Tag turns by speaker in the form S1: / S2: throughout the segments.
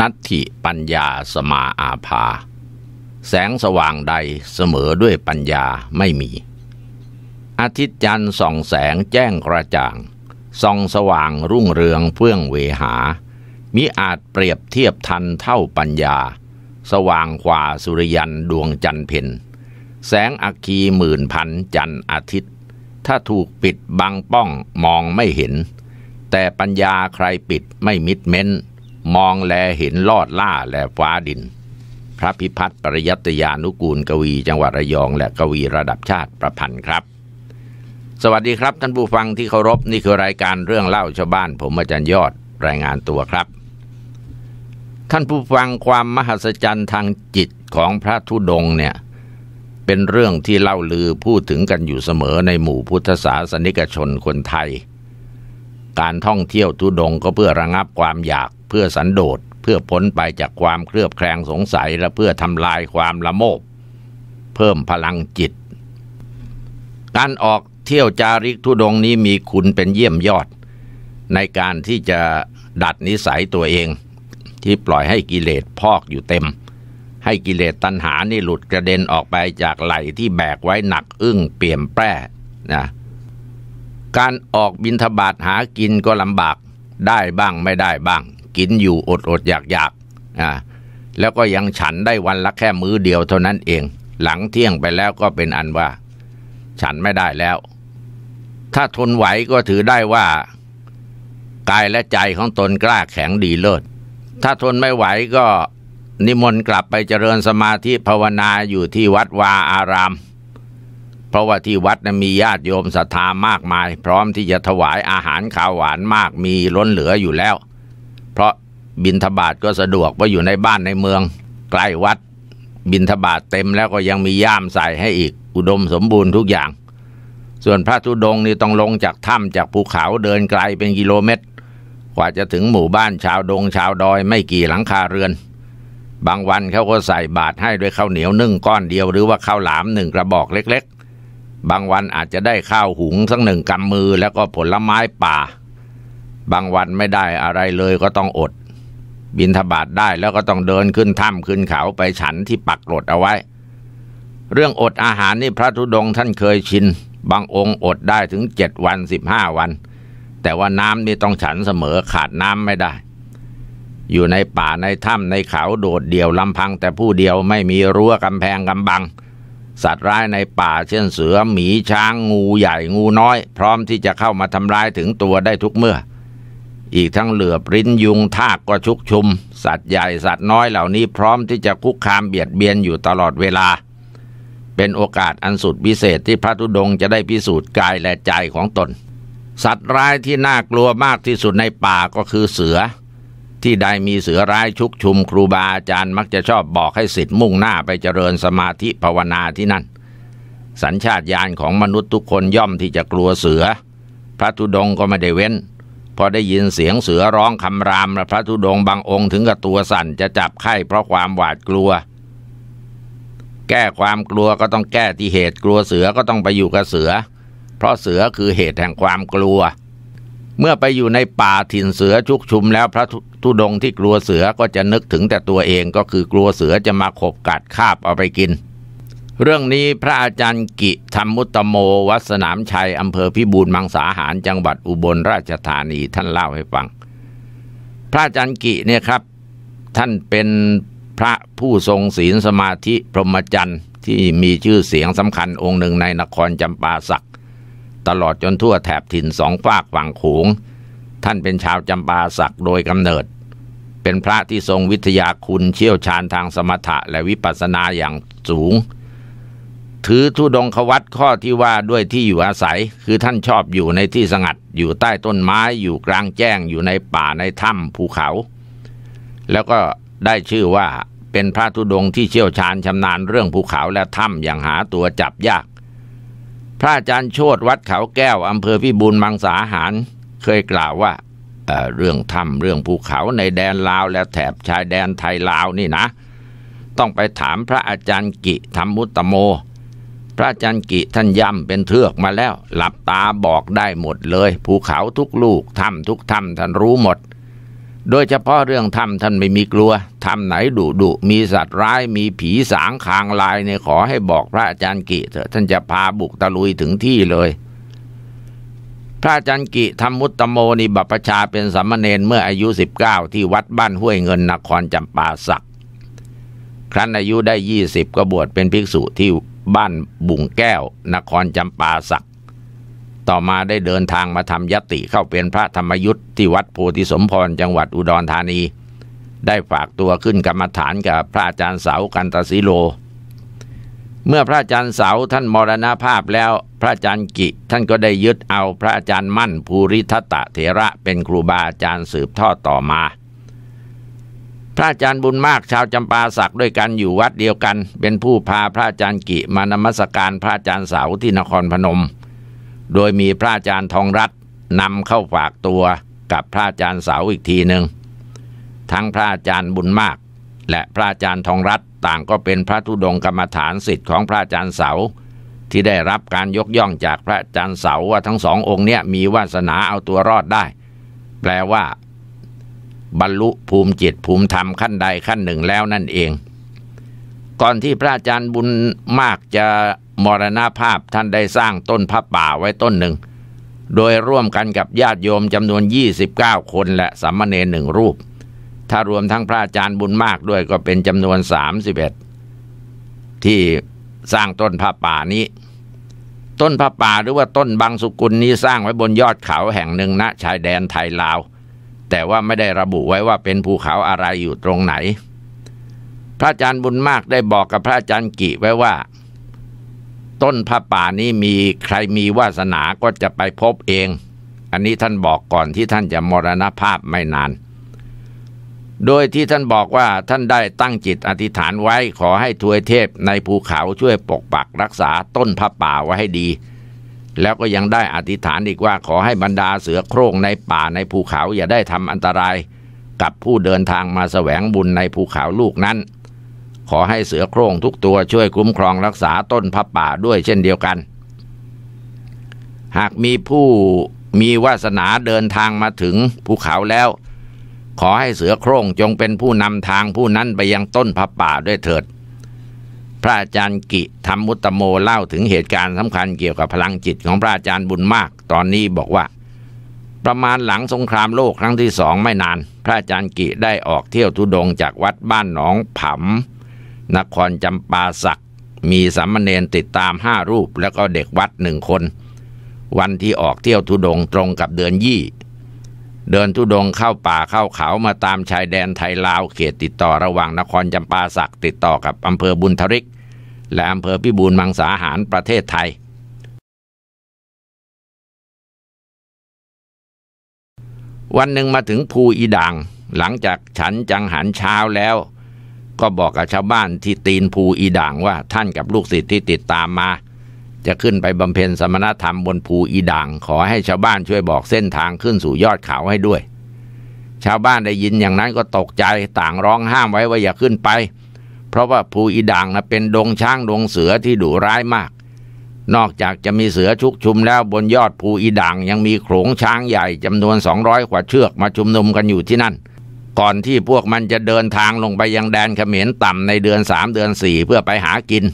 S1: นัตถิปัญญาสมาอาภา แสงสว่างใดเสมอด้วยปัญญาไม่มี อาทิตย์จันทร์ส่องแสงแจ้งกระจ่างส่องสว่างรุ่งเรืองเฟื่องเวหามิอาจเปรียบเทียบทันเท่าปัญญา สว่างกว่าสุริยันดวงจันเพนแสงอัคคีหมื่นพันจันอาทิตย์ ถ้าถูกปิดบังป้องมองไม่เห็น แต่ปัญญาใครปิดไม่มิดเม้นมอง แลเห็นลอดล่า และฟ้าดิน พระพิพัฒน์ปริยัตยานุกูลกวี จังหวัดระยองและกวีระดับชาติประพันธ์ครับ สวัสดีครับท่านผู้ฟังที่เคารพนี่คือรายการเรื่องเล่าชาวบ้านผมอาจารย์ยอดรายงานตัวครับท่านผู้ฟังความมหัศจรรย์ทางจิตของพระธุดงเนี่ย เป็นเรื่องที่เล่าลือพูดถึงกันอยู่เสมอในหมู่พุทธศาสนิกชนคนไทย การท่องเที่ยวทุดงก็เพื่อระงับความอยากเพื่อสันโดษเพื่อพ้นไปจากความเครือบแคลงสงสัยและเพื่อทำลายความละโมบเพิ่มพลังจิต การออกเที่ยวจาริกทุดงนี้มีคุณเป็นเยี่ยมยอด ในการที่จะดัดนิสัยตัวเองที่ปล่อยให้กิเลสพอกอยู่เต็ม ให้กิเลสตัณหานี่หลุดกระเด็นออกไปจากไหลที่แบกไว้หนักอึ้งเปี่ยมแปร่นะการออกบินทบาทหากินก็ลำบากได้บ้างไม่ได้บ้างกินอยู่อดอดอยากอยากอ่าแล้วก็ยังฉันได้วันละแค่มื้อเดียว เท่านั้นเอง หลังเที่ยงไปแล้วก็เป็นอันว่าฉันไม่ได้แล้ว ถ้าทนไหวก็ถือได้ว่ากายและใจของตนกล้าแข็งดีเลิศ ถ้าทนไม่ไหวก็นิมนต์กลับไปเจริญสมาธิภาวนาอยู่ที่วัดวาอาราม เพราะว่าที่วัดนะมีญาติโยมศรัทธามากมาย พร้อมที่จะถวายอาหารข้าวหวานมาก มีล้นเหลืออยู่แล้วเพราะบินทบาทก็สะดวกเพราะอยู่ในบ้านในเมือง ใกล้วัด บินทบาทเต็มแล้วก็ยังมีย่ามใส่ให้อีก อุดมสมบูรณ์ทุกอย่าง ส่วนพระธุดงนี่ต้องลงจากถ้ำจากภูเขาเดินไกลเป็นกิโลเมตร กว่าจะถึงหมู่บ้านชาวดงชาวดอยไม่กี่หลังคาเรือน บางวันเขาก็ใส่บาตรให้ด้วยข้าวเหนียวนึ่งก้อนเดียวหรือว่าข้าวหลามหนึ่งกระบอกเล็กๆ บางวันอาจจะได้ข้าวหุงสักหนึ่งกำมือแล้วก็ผลไม้ป่าบางวันไม่ได้อะไรเลยก็ต้องอด บินทบาทได้แล้วก็ต้องเดินขึ้นถ้ำ ขึ้นเขาไปฉันที่ปักหลดเอาไว้ เรื่องอดอาหารนี่พระธุดงค์ท่านเคยชินบางองค์อดได้ถึงเจ็ดวันสิบห้าวัน แต่ว่าน้ำนี่ต้องฉันเสมอขาดน้ำไม่ได้ อยู่ในป่าในถ้ำในเขาโดดเดี่ยวลำพังแต่ผู้เดียวไม่มีรั้วกำแพงกำบัง สัตว์ร้ายในป่าเช่นเสือหมีช้างงูใหญ่งูน้อย พร้อมที่จะเข้ามาทำร้ายถึงตัวได้ทุกเมื่ออีกทั้งเหลือบริ้นยุงทากก็ชุกชุม สัตว์ใหญ่สัตว์น้อยเหล่านี้พร้อมที่จะคุกคามเบียดเบียนอยู่ตลอดเวลา เป็นโอกาสอันสุดพิเศษที่พระธุดงจะได้พิสูจน์กายและใจของตน สัตว์ร้ายที่น่ากลัวมากที่สุดในป่าก็คือเสือ ที่ใดมีเสือร้ายชุกชุม ครูบาอาจารย์มักจะชอบบอกให้สิทธิ์มุ่งหน้าไปเจริญสมาธิภาวนาที่นั่น สัญชาตญาณของมนุษย์ทุกคนย่อมที่จะกลัวเสือ พระธุดงก็ไม่ได้เว้นพอได้ยินเสียงเสือร้องคำรามพระธุดงบางองค์ถึงกับตัวสั่นจะจับไข้เพราะความหวาดกลัว แก้ความกลัวก็ต้องแก้ที่เหตุกลัวเสือก็ต้องไปอยู่กับเสือ เพราะเสือคือเหตุแห่งความกลัว เมื่อไปอยู่ในป่าถิ่นเสือชุกชุมแล้วพระธุดงที่กลัวเสือก็จะนึกถึงแต่ตัวเองก็คือกลัวเสือจะมาขบกัดคาบเอาไปกินเรื่องนี้พระอาจารย์กิ ธรรมุตโมวัดสนามชัย อำเภอพิบูรมังสาหาร จังหวัดอุบลราชธานี ท่านเล่าให้ฟัง พระอาจารย์กิเนี่ยครับ ท่านเป็นพระผู้ทรงศีลสมาธิพรหมจรรย์ ที่มีชื่อเสียงสำคัญองค์หนึ่งในนครจำปาสัก ตลอดจนทั่วแถบถิ่นสองฝากฝั่งโขง ท่านเป็นชาวจำปาสักโดยกำเนิด เป็นพระที่ทรงวิทยาคุณเชี่ยวชาญทางสมถะและวิปัสสนาอย่างสูงถือธุดงควัตข้อที่ว่าด้วยที่อยู่อาศัย คือท่านชอบอยู่ในที่สงัดอยู่ใต้ต้นไม้อยู่กลางแจ้งอยู่ในป่าในถ้ำภูเขา แล้วก็ได้ชื่อว่าเป็นพระธุดงที่เชี่ยวชาญชำนาญเรื่องภูเขาและถ้ำอย่างหาตัวจับยาก พระอาจารย์โชตวัดเขาแก้วอำเภอพิบูลมังสาหาร เคยกล่าวว่าเเรื่องถ้ำเรื่องภูเขาในแดนลาวและแถบชายแดนไทยลาวนี่นะ ต้องไปถามพระอาจารย์กิธรรมุตโมระอาจารย์กิท่านย่ำเป็นเทือกมาแล้วหลับตาบอกได้หมดเลยภูเขาทุกลูกถ้ำทุกถ้ำท่านรู้หมด โดยเฉพาะเรื่องถ้ำท่านไม่มีกลัวถ้ำไหนดุดุ มีสัตว์ร้ายมีผีสางคางลายเนี่ยขอให้บอกพระอาจารย์กิเถอะท่านจะพาบุกตะลุยถึงที่เลย พระอาจารย์กิทำมุตตโมนิบัพชาเป็นสัมเณรเมื่ออายุ19ที่วัดบ้านห้วยเงินนครจำปาสัก ครั้นอายุได้20ก็บวชเป็นภิกษุที่บ้านบุ่งแก้ว นครจำปาสัก ต่อมาได้เดินทางมาทำยติเข้าเป็นพระธรรมยุทธ์ที่วัดโพธิสมพรจังหวัดอุดรธานี ได้ฝากตัวขึ้น กรรมฐานกับพระอาจารย์เสากันตศิโล เมื่อพระอาจารย์เสาท่านมรณาภาพแล้วพระอาจารย์กิท่านก็ได้ยึดเอาพระอาจารย์มั่นภูริทัตะเถระเป็นครูบาอาจารย์สืบทอดต่อมาพระอาจารย์บุญมากชาวจำปาศักด้วยกันอยู่วัดเดียวกัน เป็นผู้พาพระอาจารย์กิมานมัสการพระอาจารย์เสาที่นครพนม โดยมีพระอาจารย์ทองรัตนำเข้าฝากตัวกับพระอาจารย์เสาอีกทีหนึ่งทั้งพระอาจารย์บุญมาก และพระอาจารย์ทองรัตน์ต่างก็เป็นพระธุดงกรรมฐานสิทธิ์ของพระอาจารย์เสาที่ได้รับการยกย่องจากพระอาจารย์เสาว่าทั้งสององค์เนี่ยมีวาสนาเอาตัวรอดได้ แปลว่าบรรลุภูมิจิตภูมิธรรมขั้นใดขั้นหนึ่งแล้วนั่นเอง ก่อนที่พระอาจารย์บุญมากจะมรณาภาพท่านได้สร้างต้นพระป่าไว้ต้นหนึ่ง โดยร่วมกันกับญาติโยมจำนวน 29 คนและสามเณรหนึ่งรูป ถ้ารวมทั้งพระอาจารย์บุญมากด้วยก็เป็นจำนวน31ที่สร้างต้นพระป่านี้ ต้นพระป่าหรือว่าต้นบางสุกุลนี้สร้างไว้บนยอดเขาแห่งหนึ่งณชายแดนไทยลาวแต่ว่าไม่ได้ระบุไว้ว่าเป็นภูเขาอะไรอยู่ตรงไหน พระอาจารย์บุญมากได้บอกกับพระอาจารย์กิไว้ว่า ต้นพระป่านี้มีใครมีวาสนาก็จะไปพบเอง อันนี้ท่านบอกก่อนที่ท่านจะมรณภาพไม่นาน โดยที่ท่านบอกว่าท่านได้ตั้งจิตอธิษฐานไว้ขอให้ทวยเทพในภูเขาช่วยปกปักรักษาต้นพระป่าไว้ให้ดีแล้วก็ยังได้อธิษฐานอีกว่าขอให้บรรดาเสือโคร่งในป่าในภูเขาอย่าได้ทำอันตรายกับผู้เดินทางมาแสวงบุญในภูเขาลูกนั้น ขอให้เสือโคร่งทุกตัวช่วยคุ้มครองรักษาต้นพระป่าด้วยเช่นเดียวกัน หากมีผู้มีวาสนาเดินทางมาถึงภูเขาแล้ว ขอให้เสือโคร่งจงเป็นผู้นำทางผู้นั้นไปยังต้นพระป่าด้วยเถิดพระอาจารย์กิธรรมุตโมเล่าถึงเหตุการณ์สำคัญเกี่ยวกับพลังจิตของพระอาจารย์บุญมากตอนนี้บอกว่า ประมาณหลังสงครามโลกครั้งที่สองไม่นาน พระอาจารย์กิได้ออกเที่ยวทุดงจากวัดบ้านหนองผำนครจำปาสัก มีสามเณรติดตามห้ารูปแล้วก็เด็กวัดหนึ่งคน วันที่ออกเที่ยวทุดงตรงกับเดือนยี่เดินทุดงเข้าป่าเข้าเขามาตามชายแดนไทยลาวเขตติดต่อระหว่างนครจำปาสักติดต่อกับอำเภอบุญทริก และอำเภอพิบูลมังสาหารประเทศไทย วันหนึ่งมาถึงภูอีด่างหลังจากฉันจังหันเช้าแล้ว ก็บอกกับชาวบ้านที่ตีนภูอีด่างว่าท่านกับลูกศิษย์ที่ติดตามมาจะขึ้นไปบำเพ็ญสมณธรรมบนภูอีดังขอให้ชาวบ้านช่วยบอกเส้นทางขึ้นสู่ยอดเขาให้ด้วย ชาวบ้านได้ยินอย่างนั้นก็ตกใจต่างร้องห้ามไว้ว่าอย่าขึ้นไป เพราะว่าภูอีดังนะเป็นดงช้างดงเสือที่ดุร้ายมาก นอกจากจะมีเสือชุกชุมแล้วบนยอดภูอีดังยังมีโขลงช้างใหญ่จำนวน200กว่าเชือกมาชุมนุมกันอยู่ที่นั่นก่อนที่พวกมันจะเดินทางลงไปยังแดนเขมรต่ำในเดือนสามเดือนสี่เพื่อไปหากิน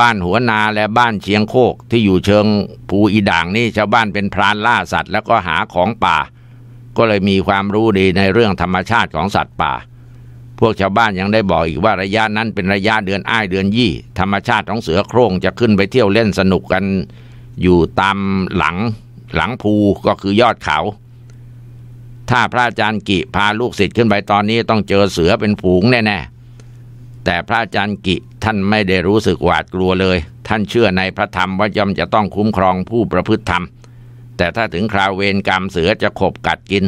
S1: บ้านหัวนาและบ้านเชียงโคกที่อยู่เชิงภูอีด่างนี่ชาวบ้านเป็นพรานล่าสัตว์ แล้วก็หาของป่า ก็เลยมีความรู้ดีในเรื่องธรรมชาติของสัตว์ป่า พวกชาวบ้านยังได้บอกอีกว่าระยะนั้นเป็นระยะเดือนอ้ายเดือนยี่ ธรรมชาติของเสือโคร่งจะขึ้นไปเที่ยวเล่นสนุกกัน อยู่ตามหลังหลังภูก็คือยอดเขา ถ้าพระอาจารย์กิพาลูกศิษย์ขึ้นไปตอนนี้ต้องเจอเสือเป็นฝูงแน่ๆ แต่พระอาจารย์กิท่านไม่ได้รู้สึกหวาดกลัวเลย ท่านเชื่อในพระธรรมว่าย่อมจะต้องคุ้มครองผู้ประพฤติธรรม แต่ถ้าถึงคราวเวรกรรมเสือจะขบกัดกิน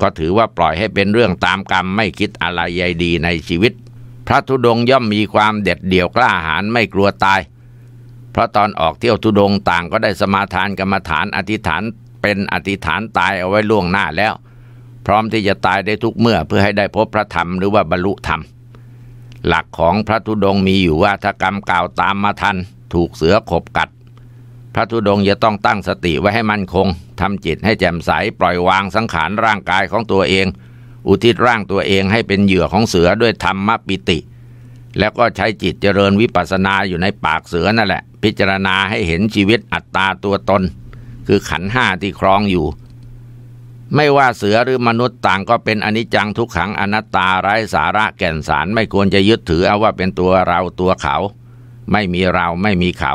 S1: ก็ถือว่าปล่อยให้เป็นเรื่องตามกรรม ไม่คิดอะไรใยดีในชีวิต พระธุดงย่อมมีความเด็ดเดี่ยวกล้าหาญไม่กลัวตาย เพราะตอนออกเที่ยวธุดงต่างก็ได้สมาทานกรรมฐานอธิษฐานเป็นอธิษฐานตายเอาไว้ล่วงหน้าแล้ว พร้อมที่จะตายได้ทุกเมื่อเพื่อให้ได้พบพระธรรมหรือว่าบรรลุธรรมหลักของพระธุดงมีอยู่ว่าถ้ากรรมเก่าตามมาทัน ถูกเสือขบกัด พระธุดงจะต้องตั้งสติไว้ให้มั่นคงทำจิตให้แจ่มใสปล่อยวางสังขารร่างกายของตัวเอง อุทิศร่างตัวเองให้เป็นเหยื่อของเสือด้วยธรรมปิติ แล้วก็ใช้จิตเจริญวิปัสสนาอยู่ในปากเสือนั่นแหละ พิจารณาให้เห็นชีวิตอัตตาตัวตน คือขันห้าที่ครองอยู่ไม่ว่าเสือหรือมนุษย์ต่างก็เป็นอนิจจังทุกขังอนัตตาไร้สาระแก่นสารไม่ควรจะยึดถือเอาว่าเป็นตัวเราตัวเขา ไม่มีเราไม่มีเขา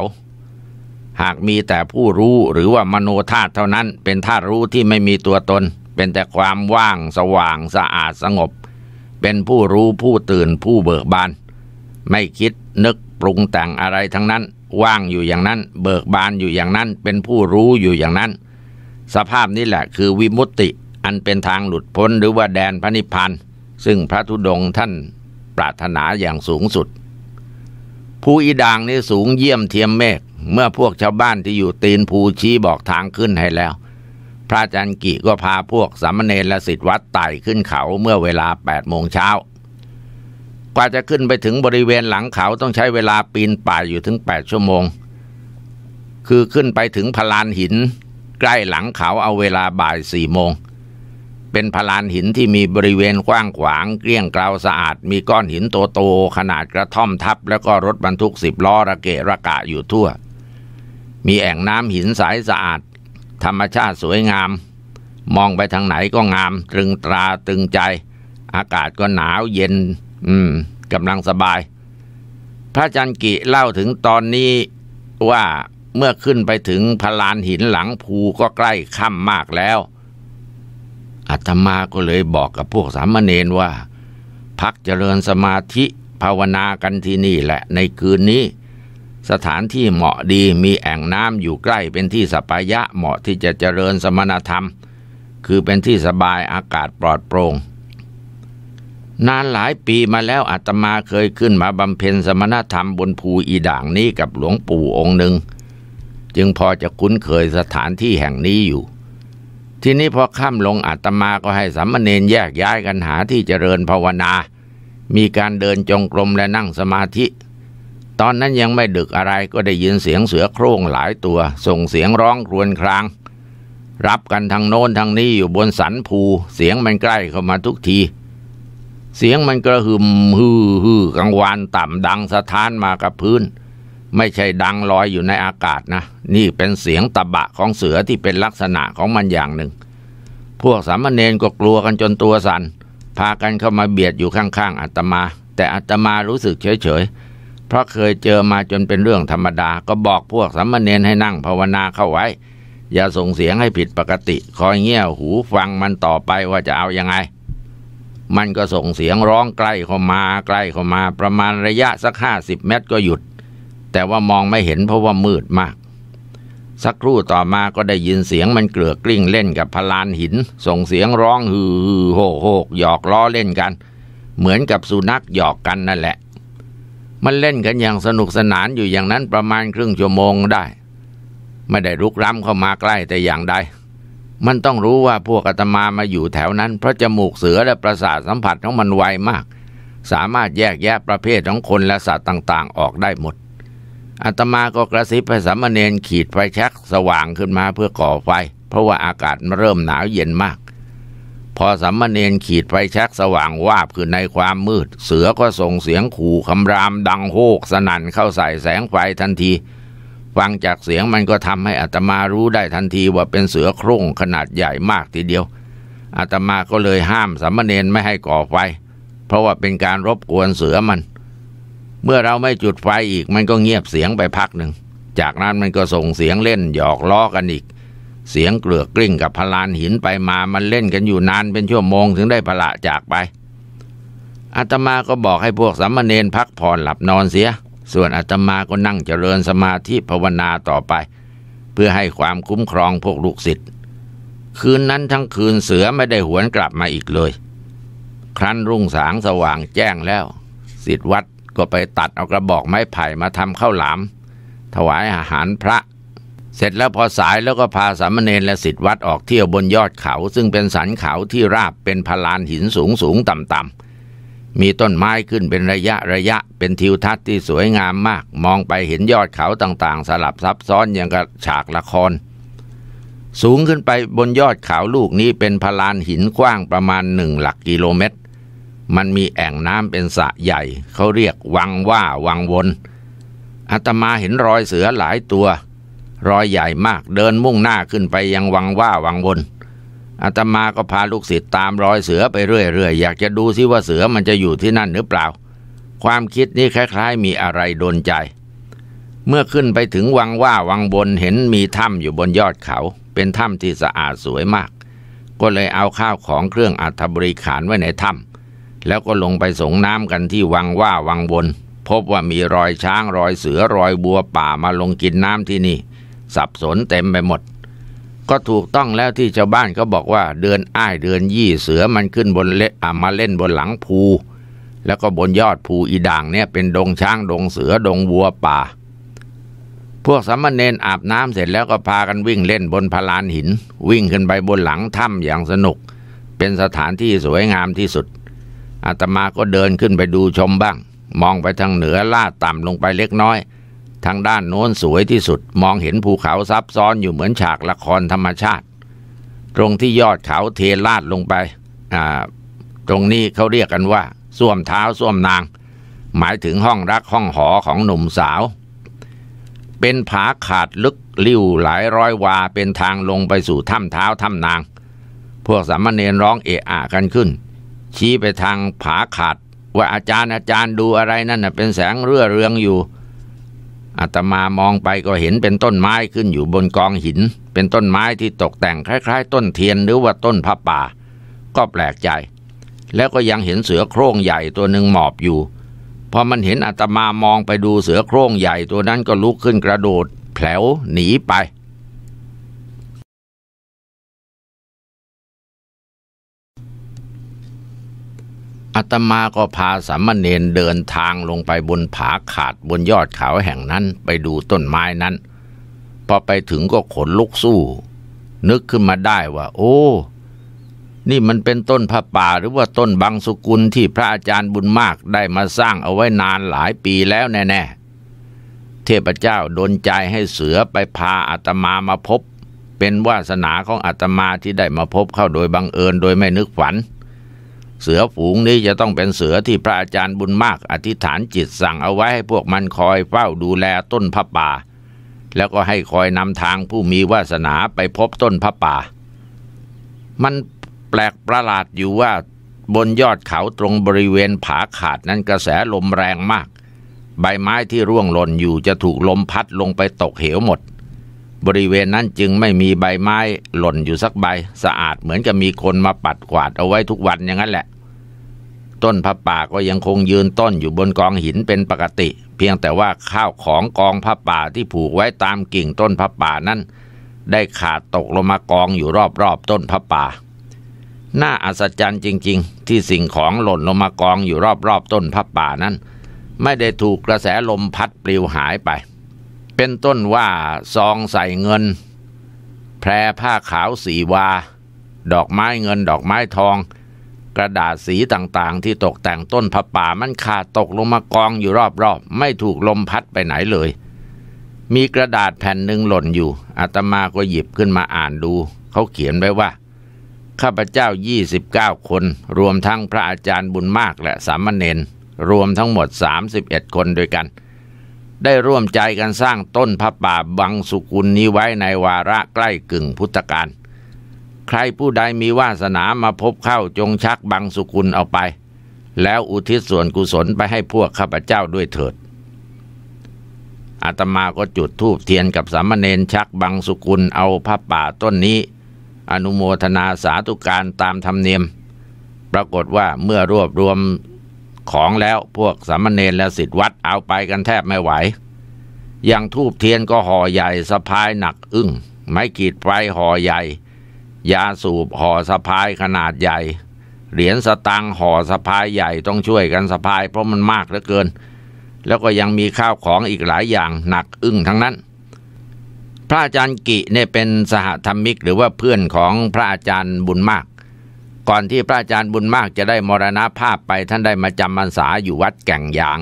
S1: หากมีแต่ผู้รู้หรือว่ามโนธาตุเท่านั้น เป็นธาตุรู้ที่ไม่มีตัวตน เป็นแต่ความว่างสว่างสะอาดสงบ เป็นผู้รู้ผู้ตื่นผู้เบิกบาน ไม่คิดนึกปรุงแต่งอะไรทั้งนั้น ว่างอยู่อย่างนั้น เบิกบานอยู่อย่างนั้น เป็นผู้รู้อยู่อย่างนั้นสภาพนี้แหละคือวิมุตติอันเป็นทางหลุดพ้นหรือว่าแดนพระนิพพานซึ่งพระธุดงค์ท่านปรารถนาอย่างสูงสุดภูอีดางนี้สูงเยี่ยมเทียมเมฆเมื่อพวกชาวบ้านที่อยู่ตีนภูชี้บอกทางขึ้นให้แล้ว พระจันกิก็พาพวกสามเณรและสิทธิวัดไต่ขึ้นเขาเมื่อเวลาแปดโมงเช้า กว่าจะขึ้นไปถึงบริเวณหลังเขาต้องใช้เวลาปีนป่ายอยู่ถึงแปดชั่วโมง คือขึ้นไปถึงพลานหินใกล้หลังเขาเอาเวลาบ่ายสี่โมง เป็นพลานหินที่มีบริเวณกว้างขวางเกลี้ยงกลาวสะอาด มีก้อนหินโตๆขนาดกระท่อมทับแล้วก็รถบรรทุกสิบล้อระเกะระกะอยู่ทั่ว มีแอ่งน้ำหินใสสะอาด ธรรมชาติสวยงาม มองไปทางไหนก็งาม ตรึงตราตึงใจ อากาศก็หนาวเย็น อืมกำลังสบาย พระจันกิเล่าถึงตอนนี้ว่าเมื่อขึ้นไปถึงพลานหินหลังภู ก็ใกล้ค่ำมากแล้วอาตมาก็เลยบอกกับพวกสามเณรว่า พักเจริญสมาธิภาวนากันที่นี่แหละในคืนนี้ สถานที่เหมาะดีมีแอ่งน้ำอยู่ใกล้เป็นที่สปายะเหมาะที่จะเจริญสมณธรรม คือเป็นที่สบายอากาศปลอดโปรง่ง นานหลายปีมาแล้วอาตมาเคยขึ้นมาบำเพ็ญสมณธรรมบนภูอีด่างนี้กับหลวงปู่องค์หนึ่งจึงพอจะคุ้นเคยสถานที่แห่งนี้อยู่ ทีนี้พอค่ำลงอาตมา ก็ให้สัมมเนนแยกย้ายกันหาที่เจริญภาวนา มีการเดินจงกรมและนั่งสมาธิ ตอนนั้นยังไม่ดึกอะไร ก็ได้ยินเสียงเสือโคร่งหลายตัว ส่งเสียงร้องรวนคราง รับกันทางโน้นทางนี้อยู่บนสันภู เสียงมันใกล้เข้ามาทุกที เสียงมันกระหึ่มฮือฮือกลางวานต่ำดังสะท้านมากับพื้นไม่ใช่ดังลอยอยู่ในอากาศนะ นี่เป็นเสียงตะบะของเสือที่เป็นลักษณะของมันอย่างหนึ่ง พวกสามเณรก็กลัวกันจนตัวสัน่น พากันเข้ามาเบียดอยู่ข้างๆอัตมา แต่อัตมารู้สึกเฉยๆ เพราะเคยเจอมาจนเป็นเรื่องธรรมดา ก็บอกพวกสามเณรให้นั่งภาวนาเข้าไว้ อย่าส่งเสียงให้ผิดปกติ คอยเงี่ยหูฟังมันต่อไปว่าจะเอาอยัางไง มันก็ส่งเสียงร้องใกล้เข้ามาใกล้เข้ามาประมาณระยะสักห้าสิบเมตร ก็หยุดแต่ว่ามองไม่เห็นเพราะว่ามืดมาก สักครู่ต่อมาก็ได้ยินเสียงมันเกลือกลิ้งเล่นกับพลานหิน ส่งเสียงร้องฮืออโหโหกหยอกล้อเล่นกัน เหมือนกับสุนัขหยอกกันนั่นแหละ มันเล่นกันอย่างสนุกสนานอยู่อย่างนั้นประมาณครึ่งชั่วโมงได้ ไม่ได้ลุกล้ำเข้ามาใกล้แต่อย่างใด มันต้องรู้ว่าพวกอาตมามาอยู่แถวนั้นเพราะจมูกเสือและประสาทสัมผัสของมันไวมาก สามารถแยกแยะประเภทของคนและสัตว์ต่าง ๆ ออกได้หมดอาตมาก็กระซิบไปสามเณรขีดไฟชักสว่างขึ้นมาเพื่อก่อไฟ เพราะว่าอากาศมันเริ่มหนาวเย็นมาก พอสามเณรขีดไฟชักสว่างวาบขึ้นในความมืด เสือก็ส่งเสียงขู่คำรามดังโฮกสนั่น เข้าใส่แสงไฟทันทีฟังจากเสียงมันก็ทำให้อาตมารู้ได้ทันทีว่าเป็นเสือโคร่งขนาดใหญ่มากทีเดียวอาตมาก็เลยห้ามสามเณรไม่ให้ก่อไฟ เพราะว่าเป็นการรบกวนเสือมันเมื่อเราไม่จุดไฟอีกมันก็เงียบเสียงไปพักหนึ่ง จากนั้นมันก็ส่งเสียงเล่น หยอกล้อกันอีก เสียงเกลือกกลิ้งกับพลานหินไปมา มันเล่นกันอยู่นานเป็นชั่วโมงถึงได้พละจากไปอาตมาก็บอกให้พวกสามเณรพักผ่อนหลับนอนเสีย ส่วนอาตมาก็นั่งเจริญสมาธิภาวนาต่อไป เพื่อให้ความคุ้มครองพวกลูกศิษย์ คืนนั้นทั้งคืนเสือไม่ได้หวนกลับมาอีกเลย ครั้นรุ่งสางสว่างแจ้งแล้วศิย์วัด็ไปตัดเอากระบอกไม้ไผ่มาทำข้าวหลามถวายอาหารพระ เสร็จแล้วพอสายแล้วก็พาสามเณรและสิทธิวัดออกเที่ยวบนยอดเขา ซึ่งเป็นสันเขาที่ราบเป็นพลานหินสูงสูงต่ำต่ำมีต้นไม้ขึ้นเป็นระยะระยะเป็นทิวทัศน์ที่สวยงามมากมองไปเห็นยอดเขาต่างๆ สลับซับซ้อนอย่างกับฉากละคร สูงขึ้นไปบนยอดเขาลูกนี้เป็นพลานหินกว้างประมาณหนึ่งหลักกิโลเมตรมันมีแอ่งน้ำเป็นสระใหญ่ เขาเรียกวังว่าวังวนอาตมาเห็นรอยเสือหลายตัว รอยใหญ่มาก เดินมุ่งหน้าขึ้นไปยังวังว่าวังวนอาตมาก็พาลูกศิษย์ตามรอยเสือ ไปเรื่อยๆ อยากจะดูซิว่าเสือมันจะอยู่ที่นั่นหรือเปล่า ความคิดนี้คล้ายๆ มีอะไรโดนใจ เมื่อขึ้นไปถึงวังว่าวังบนเห็นมีถ้ำอยู่บนยอดเขา เป็นถ้ำที่สะอาดสวยมาก ก็เลยเอาข้าวของเครื่องอัฐบริขารไว้ในถ้ำแล้วก็ลงไปสงน้ำกันที่วังว่าวังบน พบว่ามีรอยช้างรอยเสือรอยบัวป่ามาลงกินน้ำที่นี่ สับสนเต็มไปหมด ก็ถูกต้องแล้วที่ชาวบ้านก็บอกว่าเดือนอ้ายเดือนยี่ เสือมันขึ้นบนเละมาเล่นบนหลังภูแล้วก็บนยอดภูอีด่างเนี่ยเป็นดงช้างดงเสือดงวัวป่า พวกสามเณรอาบน้ำเสร็จแล้วก็พากันวิ่งเล่นบนพลานหิน วิ่งขึ้นไปบนหลังถ้ำอย่างสนุก เป็นสถานที่สวยงามที่สุดอาตมาก็เดินขึ้นไปดูชมบ้าง มองไปทางเหนือลาดต่ำลงไปเล็กน้อย ทางด้านโน้นสวยที่สุด มองเห็นภูเขาซับซ้อนอยู่เหมือนฉากละครธรรมชาติ ตรงที่ยอดเขาเทลาดลงไปอ่าตรงนี้เขาเรียกกันว่าส้วมเท้าส้วมนาง หมายถึงห้องรักห้องหอของหนุ่มสาว เป็นผาขาดลึกลิ้วหลายร้อยวาเป็นทางลงไปสู่ถ้ำเท้าถ้ำนาง พวกสามเณรร้องเอะอะกันขึ้นชี้ไปทางผาขาดว่าอาจารย์อาจารย์ดูอะไรนั่นนะเป็นแสงเรื่อเรืองอยู่อาตมามองไปก็เห็นเป็นต้นไม้ขึ้นอยู่บนกองหิน เป็นต้นไม้ที่ตกแต่งคล้าย ๆ ต้นเทียนหรือว่าต้นผ้าป่า ก็แปลกใจ แล้วก็ยังเห็นเสือโคร่งใหญ่ตัวหนึ่งหมอบอยู่พอมันเห็นอาตมามองไปดูเสือโคร่งใหญ่ตัวนั้นก็ลุกขึ้นกระโดด แผลวหนีไปอาตมาก็พาสามเณรเดินทางลงไปบนผาขาดบนยอดเขาแห่งนั้นไปดูต้นไม้นั้น พอไปถึงก็ขนลุกสู้ นึกขึ้นมาได้ว่า โอ้ นี่มันเป็นต้นพระป่าหรือว่าต้นบางสุกุลที่พระอาจารย์บุญมากได้มาสร้างเอาไว้นานหลายปีแล้วแน่ๆ เทพเจ้าดนใจให้เสือไปพาอาตมามาพบ เป็นวาสนาของอาตมาที่ได้มาพบเข้าโดยบังเอิญโดยไม่นึกฝันเสือฝูงนี้จะต้องเป็นเสือที่พระอาจารย์บุญมากอธิษฐานจิตสั่งเอาไว้ให้พวกมันคอยเฝ้าดูแลต้นพระป่า แล้วก็ให้คอยนำทางผู้มีวาสนาไปพบต้นพระป่า มันแปลกประหลาดอยู่ว่าบนยอดเขาตรงบริเวณผาขาดนั้นกระแสลมแรงมาก ใบไม้ที่ร่วงหล่นอยู่จะถูกลมพัดลงไปตกเหวหมดบริเวณนั้นจึงไม่มีใบไม้หล่นอยู่สักใบสะอาดเหมือนกับมีคนมาปัดกวาดเอาไว้ทุกวันอย่างนั้นแหละ ต้นผ้าป่าก็ยังคงยืนต้นอยู่บนกองหินเป็นปกติ เพียงแต่ว่าข้าวของกองผ้าป่าที่ผูกไว้ตามกิ่งต้นผ้าป่านั้น ได้ขาดตกลงมากองอยู่รอบๆต้นผ้าป่าน่าอัศจรรย์จริง ๆ ที่สิ่งของหล่นลงมากองอยู่รอบๆต้นผ้าป่านั้น ไม่ได้ถูกกระแสลมพัดปลิวหายไปเป็นต้นว่าซองใส่เงิน แพรผ้าขาวสีวา ดอกไม้เงินดอกไม้ทอง กระดาษสีต่างๆ ที่ตกแต่งต้นผป่ามันขาดตกลงมากองอยู่รอบๆไม่ถูกลมพัดไปไหนเลย มีกระดาษแผ่นหนึ่งหล่นอยู่ อาตมาก็หยิบขึ้นมาอ่านดู เขาเขียนไว้ว่าข้าพเจ้า 29 คน รวมทั้งพระอาจารย์บุญมากและสามเณรรวมทั้งหมด31คนด้วยกันได้ร่วมใจกันสร้างต้นพระป่าบังสุกุลนี้ไว้ในวาระใกล้กึ่งพุทธกาล ใครผู้ใดมีวาสนามาพบเข้าจงชักบังสุกุลเอาไป แล้วอุทิศส่วนกุศลไปให้พวกข้าพเจ้าด้วยเถิดอาตมาก็จุดธูปเทียนกับสามเณรชักบังสุกุลเอาพระป่าต้นนี้ อนุโมทนาสาธุการตามธรรมเนียม ปรากฏว่าเมื่อรวบรวมของแล้วพวกสามเณรและสิทธิวัดเอาไปกันแทบไม่ไหว อย่างทูบเทียนก็ห่อใหญ่สะพายหนักอึ้งไม้ขีดไฟห่อใหญ่ยาสูบห่อสะพายขนาดใหญ่ เหรียญสตังห่อสะพายใหญ่ต้องช่วยกันสะพายเพราะมันมากเหลือเกิน แล้วก็ยังมีข้าวของอีกหลายอย่างหนักอึ้งทั้งนั้น พระอาจารย์กิเนี่ยเป็นสหธรรมิกหรือว่าเพื่อนของพระอาจารย์บุญมากก่อนที่พระอาจารย์บุญมากจะได้มรณภาพไปท่านได้มาจำพรรษาอยู่วัดแก่งยาง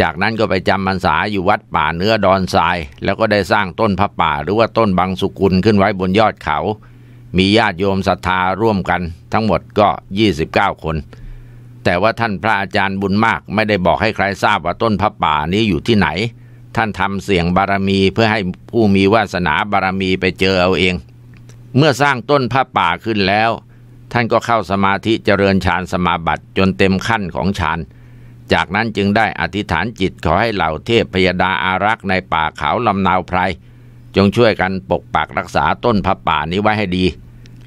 S1: จากนั้นก็ไปจำพรรษาอยู่วัดป่าเนื้อดอนทราย แล้วก็ได้สร้างต้นพระป่าหรือว่าต้นบางสุกุลขึ้นไว้บนยอดเขา มีญาติโยมศรัทธาร่วมกัน ทั้งหมดก็ 29 คน แต่ว่าท่านพระอาจารย์บุญมากไม่ได้บอกให้ใครทราบว่าต้นพระป่านี้อยู่ที่ไหน ท่านทำเสียงบารมีเพื่อให้ผู้มีวาสนาบารมีไปเจอเอาเอง เมื่อสร้างต้นพระป่าขึ้นแล้วท่านก็เข้าสมาธิเจริญฌานสมาบัติจนเต็มขั้นของฌาน จากนั้นจึงได้อธิษฐานจิตขอให้เหล่าเทพพยดาอารักษ์ในป่าเขาลำนาวไพร จงช่วยกันปกปักรักษาต้นพระป่านี้ไว้ให้ดี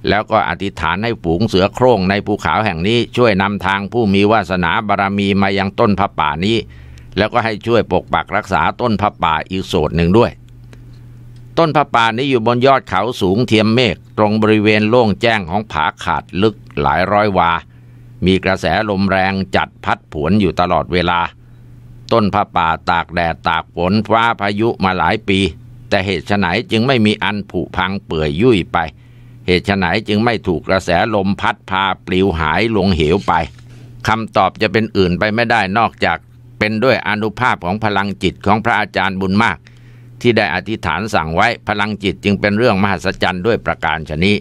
S1: แล้วก็อธิษฐานให้ฝูงเสือโคร่งในภูเขาแห่งนี้ช่วยนำทางผู้มีวาสนาบารมีมายังต้นพระป่านี้ แล้วก็ให้ช่วยปกปักรักษาต้นพระป่าอีกโสดหนึ่งด้วยต้นพระป่านี้อยู่บนยอดเขาสูงเทียมเมฆตรงบริเวณโล่งแจ้งของผาขาดลึกหลายร้อยวา มีกระแสลมแรงจัดพัดผวนอยู่ตลอดเวลา ต้นพระป่าตากแดดตากฝนฟ้าพายุมาหลายปี แต่เหตุไฉนจึงไม่มีอันผุพังเปื่อยยุ่ยไป เหตุไฉนจึงไม่ถูกกระแสลมพัดพาปลิวหายลงเหวไปคำตอบจะเป็นอื่นไปไม่ได้นอกจากเป็นด้วยอนุภาพของพลังจิตของพระอาจารย์บุญมากที่ได้อธิษฐานสั่งไว้พลังจิตจึงเป็นเรื่องมหัศจรรย์ด้วยประการชนิด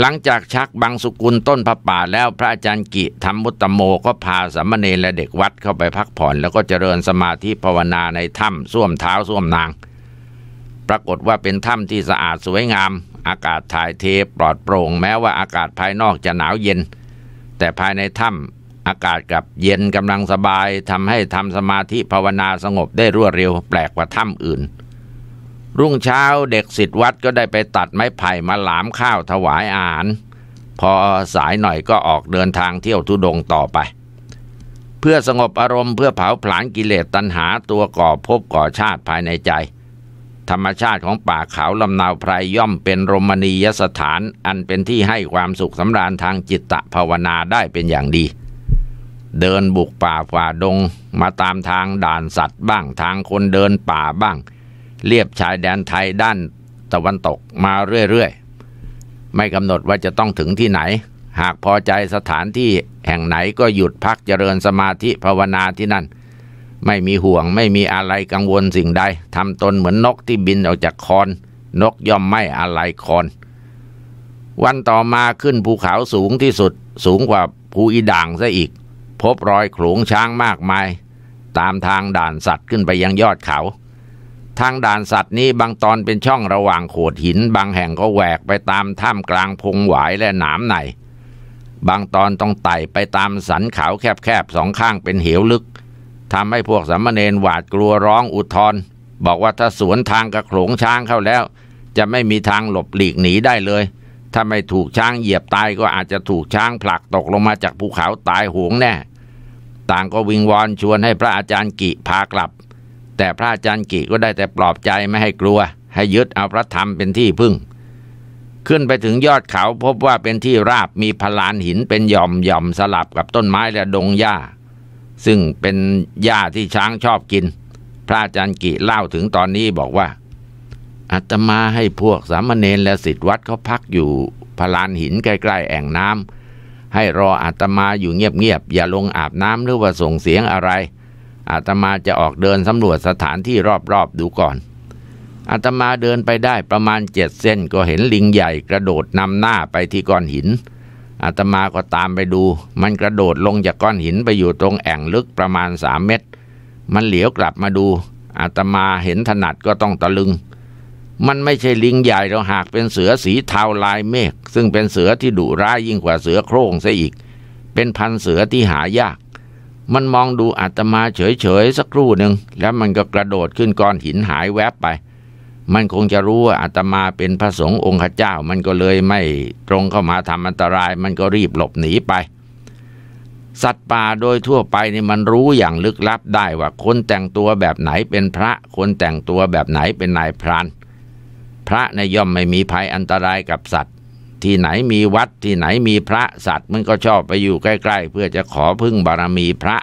S1: หลังจากชักบางสุกุลต้นพระป่าแล้วพระอาจารย์กิธรรมุตตโมก็พาสามเณรและเด็กวัดเข้าไปพักผ่อนแล้วก็เจริญสมาธิภาวนาในถ้ำส้วมเท้าส้วมนาง ปรากฏว่าเป็นถ้ำที่สะอาดสวยงาม อากาศถ่ายเทปลอดโปร่ง แม้ว่าอากาศภายนอกจะหนาวเย็น แต่ภายในถ้ำอากาศกับเย็นกำลังสบายทำให้ทำสมาธิภาวนาสงบได้รวดเร็วแปลกกว่าถ้ำอื่น รุ่งเช้าเด็กศิษย์วัดก็ได้ไปตัดไม้ไผ่มาหลามข้าวถวายอาหารพอสายหน่อยก็ออกเดินทางเที่ยวทุดงต่อไป เพื่อสงบอารมณ์เพื่อเผาผลาญกิเลสตัณหาตัวก่อภพก่อชาติภายในใจ ธรรมชาติของป่าเขาลำนาวไพรย่อมเป็นรมณียสถานอันเป็นที่ให้ความสุขสำราญทางจิตตภาวนาได้เป็นอย่างดีเดินบุกป่าฝ่าดงมาตามทางด่านสัตว์บ้างทางคนเดินป่าบ้างเรียบชายแดนไทยด้านตะวันตกมาเรื่อยๆ ไม่กำหนดว่าจะต้องถึงที่ไหน หากพอใจสถานที่แห่งไหนก็หยุดพักเจริญสมาธิภาวนาที่นั่น ไม่มีห่วงไม่มีอะไรกังวลสิ่งใดทำตนเหมือนนกที่บินออกจากคอนนกย่อมไม่อะไรคอนวันต่อมาขึ้นภูเขาสูงที่สุดสูงกว่าภูอีด่างซะอีกพบรอยโขลงช้างมากมายตามทางด่านสัตว์ขึ้นไปยังยอดเขา ทางด่านสัตว์นี้บางตอนเป็นช่องระหว่างโขดหินบางแห่งก็แหวกไปตามถ้ำกลางพงหวายและหนามในบางตอนต้องไต่ไปตามสันเขาแคบๆสองข้างเป็นเหวลึกทำให้พวกสามเณรหวาดกลัวร้องอุทธรบอกว่าถ้าสวนทางกระโขลงช้างเข้าแล้วจะไม่มีทางหลบหลีกหนีได้เลยถ้าไม่ถูกช้างเหยียบตายก็อาจจะถูกช้างผลักตกลงมาจากภูเขาตายหวงแน่ต่างก็วิงวอนชวนให้พระอาจารย์กิพากลับ แต่พระอาจารย์กิก็ได้แต่ปลอบใจไม่ให้กลัว ให้ยึดเอาพระธรรมเป็นที่พึ่ง ขึ้นไปถึงยอดเขาพบว่าเป็นที่ราบมีพลานหินเป็นหย่อมหย่อมสลับกับต้นไม้และดงหญ้า ซึ่งเป็นหญ้าที่ช้างชอบกิน พระอาจารย์กิเล่าถึงตอนนี้บอกว่าอาตมาให้พวกสามเณรและสิทธิวัดเขาพักอยู่พลานหินใกล้ๆแอ่งน้ำให้รออาตมาอยู่เงียบๆอย่าลงอาบน้ำหรือว่าส่งเสียงอะไร อาตมาจะออกเดินสำรวจสถานที่รอบๆดูก่อน อาตมาเดินไปได้ประมาณเจ็ดเส้นก็เห็นลิงใหญ่กระโดดนำหน้าไปที่ก้อนหิน อาตมาก็ตามไปดู มันกระโดดลงจากก้อนหินไปอยู่ตรงแอ่งลึกประมาณสามเมตร มันเหลียวกลับมาดู อาตมาเห็นถนัดก็ต้องตะลึงมันไม่ใช่ลิงใหญ่เราหากเป็นเสือสีเทาลายเมฆซึ่งเป็นเสือที่ดุร้ายยิ่งกว่าเสือโคร่งซะอีก เป็นพันเสือที่หายาก มันมองดูอาตมาเฉยๆสักครู่หนึ่งแล้วมันก็กระโดดขึ้นก้อนหินหายแวบไป มันคงจะรู้ว่าอาตมาเป็นพระสงฆ์องค์เจ้ามันก็เลยไม่ตรงเข้ามาทำอันตราย มันก็รีบหลบหนีไป สัตว์ป่าโดยทั่วไปนี่มันรู้อย่างลึกลับได้ว่าคนแต่งตัวแบบไหนเป็นพระคนแต่งตัวแบบไหนเป็นนายพรานพระในย่อมไม่มีภัยอันตรายกับสัตว์ ที่ไหนมีวัดที่ไหนมีพระสัตว์มันก็ชอบไปอยู่ใกล้ ๆ เพื่อจะขอพึ่งบารมีพระ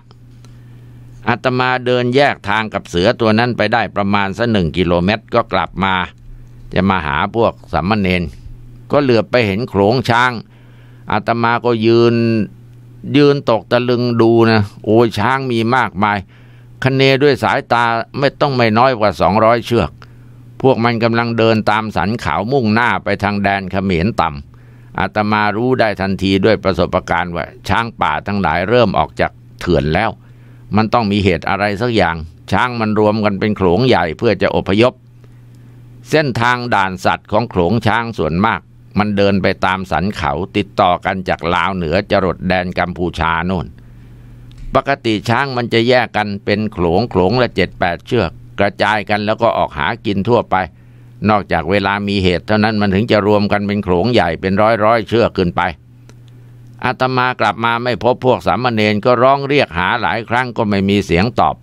S1: อาตมาเดินแยกทางกับเสือตัวนั้นไปได้ประมาณสักหนึ่งกิโลเมตรก็กลับมา จะมาหาพวกสัมมเณรก็เหลือบไปเห็นโขลงช้างอาตมาก็ยืนยืนตกตะลึงดูนะ โอ้ช้างมีมากมายคเนด้วยสายตาไม่ต้องไม่น้อยกว่าสองร้อยเชือกพวกมันกำลังเดินตามสันเขามุ่งหน้าไปทางแดนเขมรต่ำอาตมารู้ได้ทันทีด้วยประสบการณ์ว่าช้างป่าทั้งหลายเริ่มออกจากเถื่อนแล้ว มันต้องมีเหตุอะไรสักอย่าง ช้างมันรวมกันเป็นโขลงใหญ่เพื่อจะอพยพ เส้นทางด่านสัตว์ของโขลงช้างส่วนมาก มันเดินไปตามสันเขาติดต่อกันจากลาวเหนือจรดแดนกัมพูชาโน่นปกติช้างมันจะแยกกันเป็นโขลงโขลงละเจ็ดแปดเชือกกระจายกันแล้วก็ออกหากินทั่วไป นอกจากเวลามีเหตุเท่านั้นมันถึงจะรวมกันเป็นโขลงใหญ่เป็นร้อยร้อยเชือกขึ้นไปอาตมากลับมาไม่พบพวกสามเณรก็ร้องเรียกหาหลายครั้งก็ไม่มีเสียงตอบ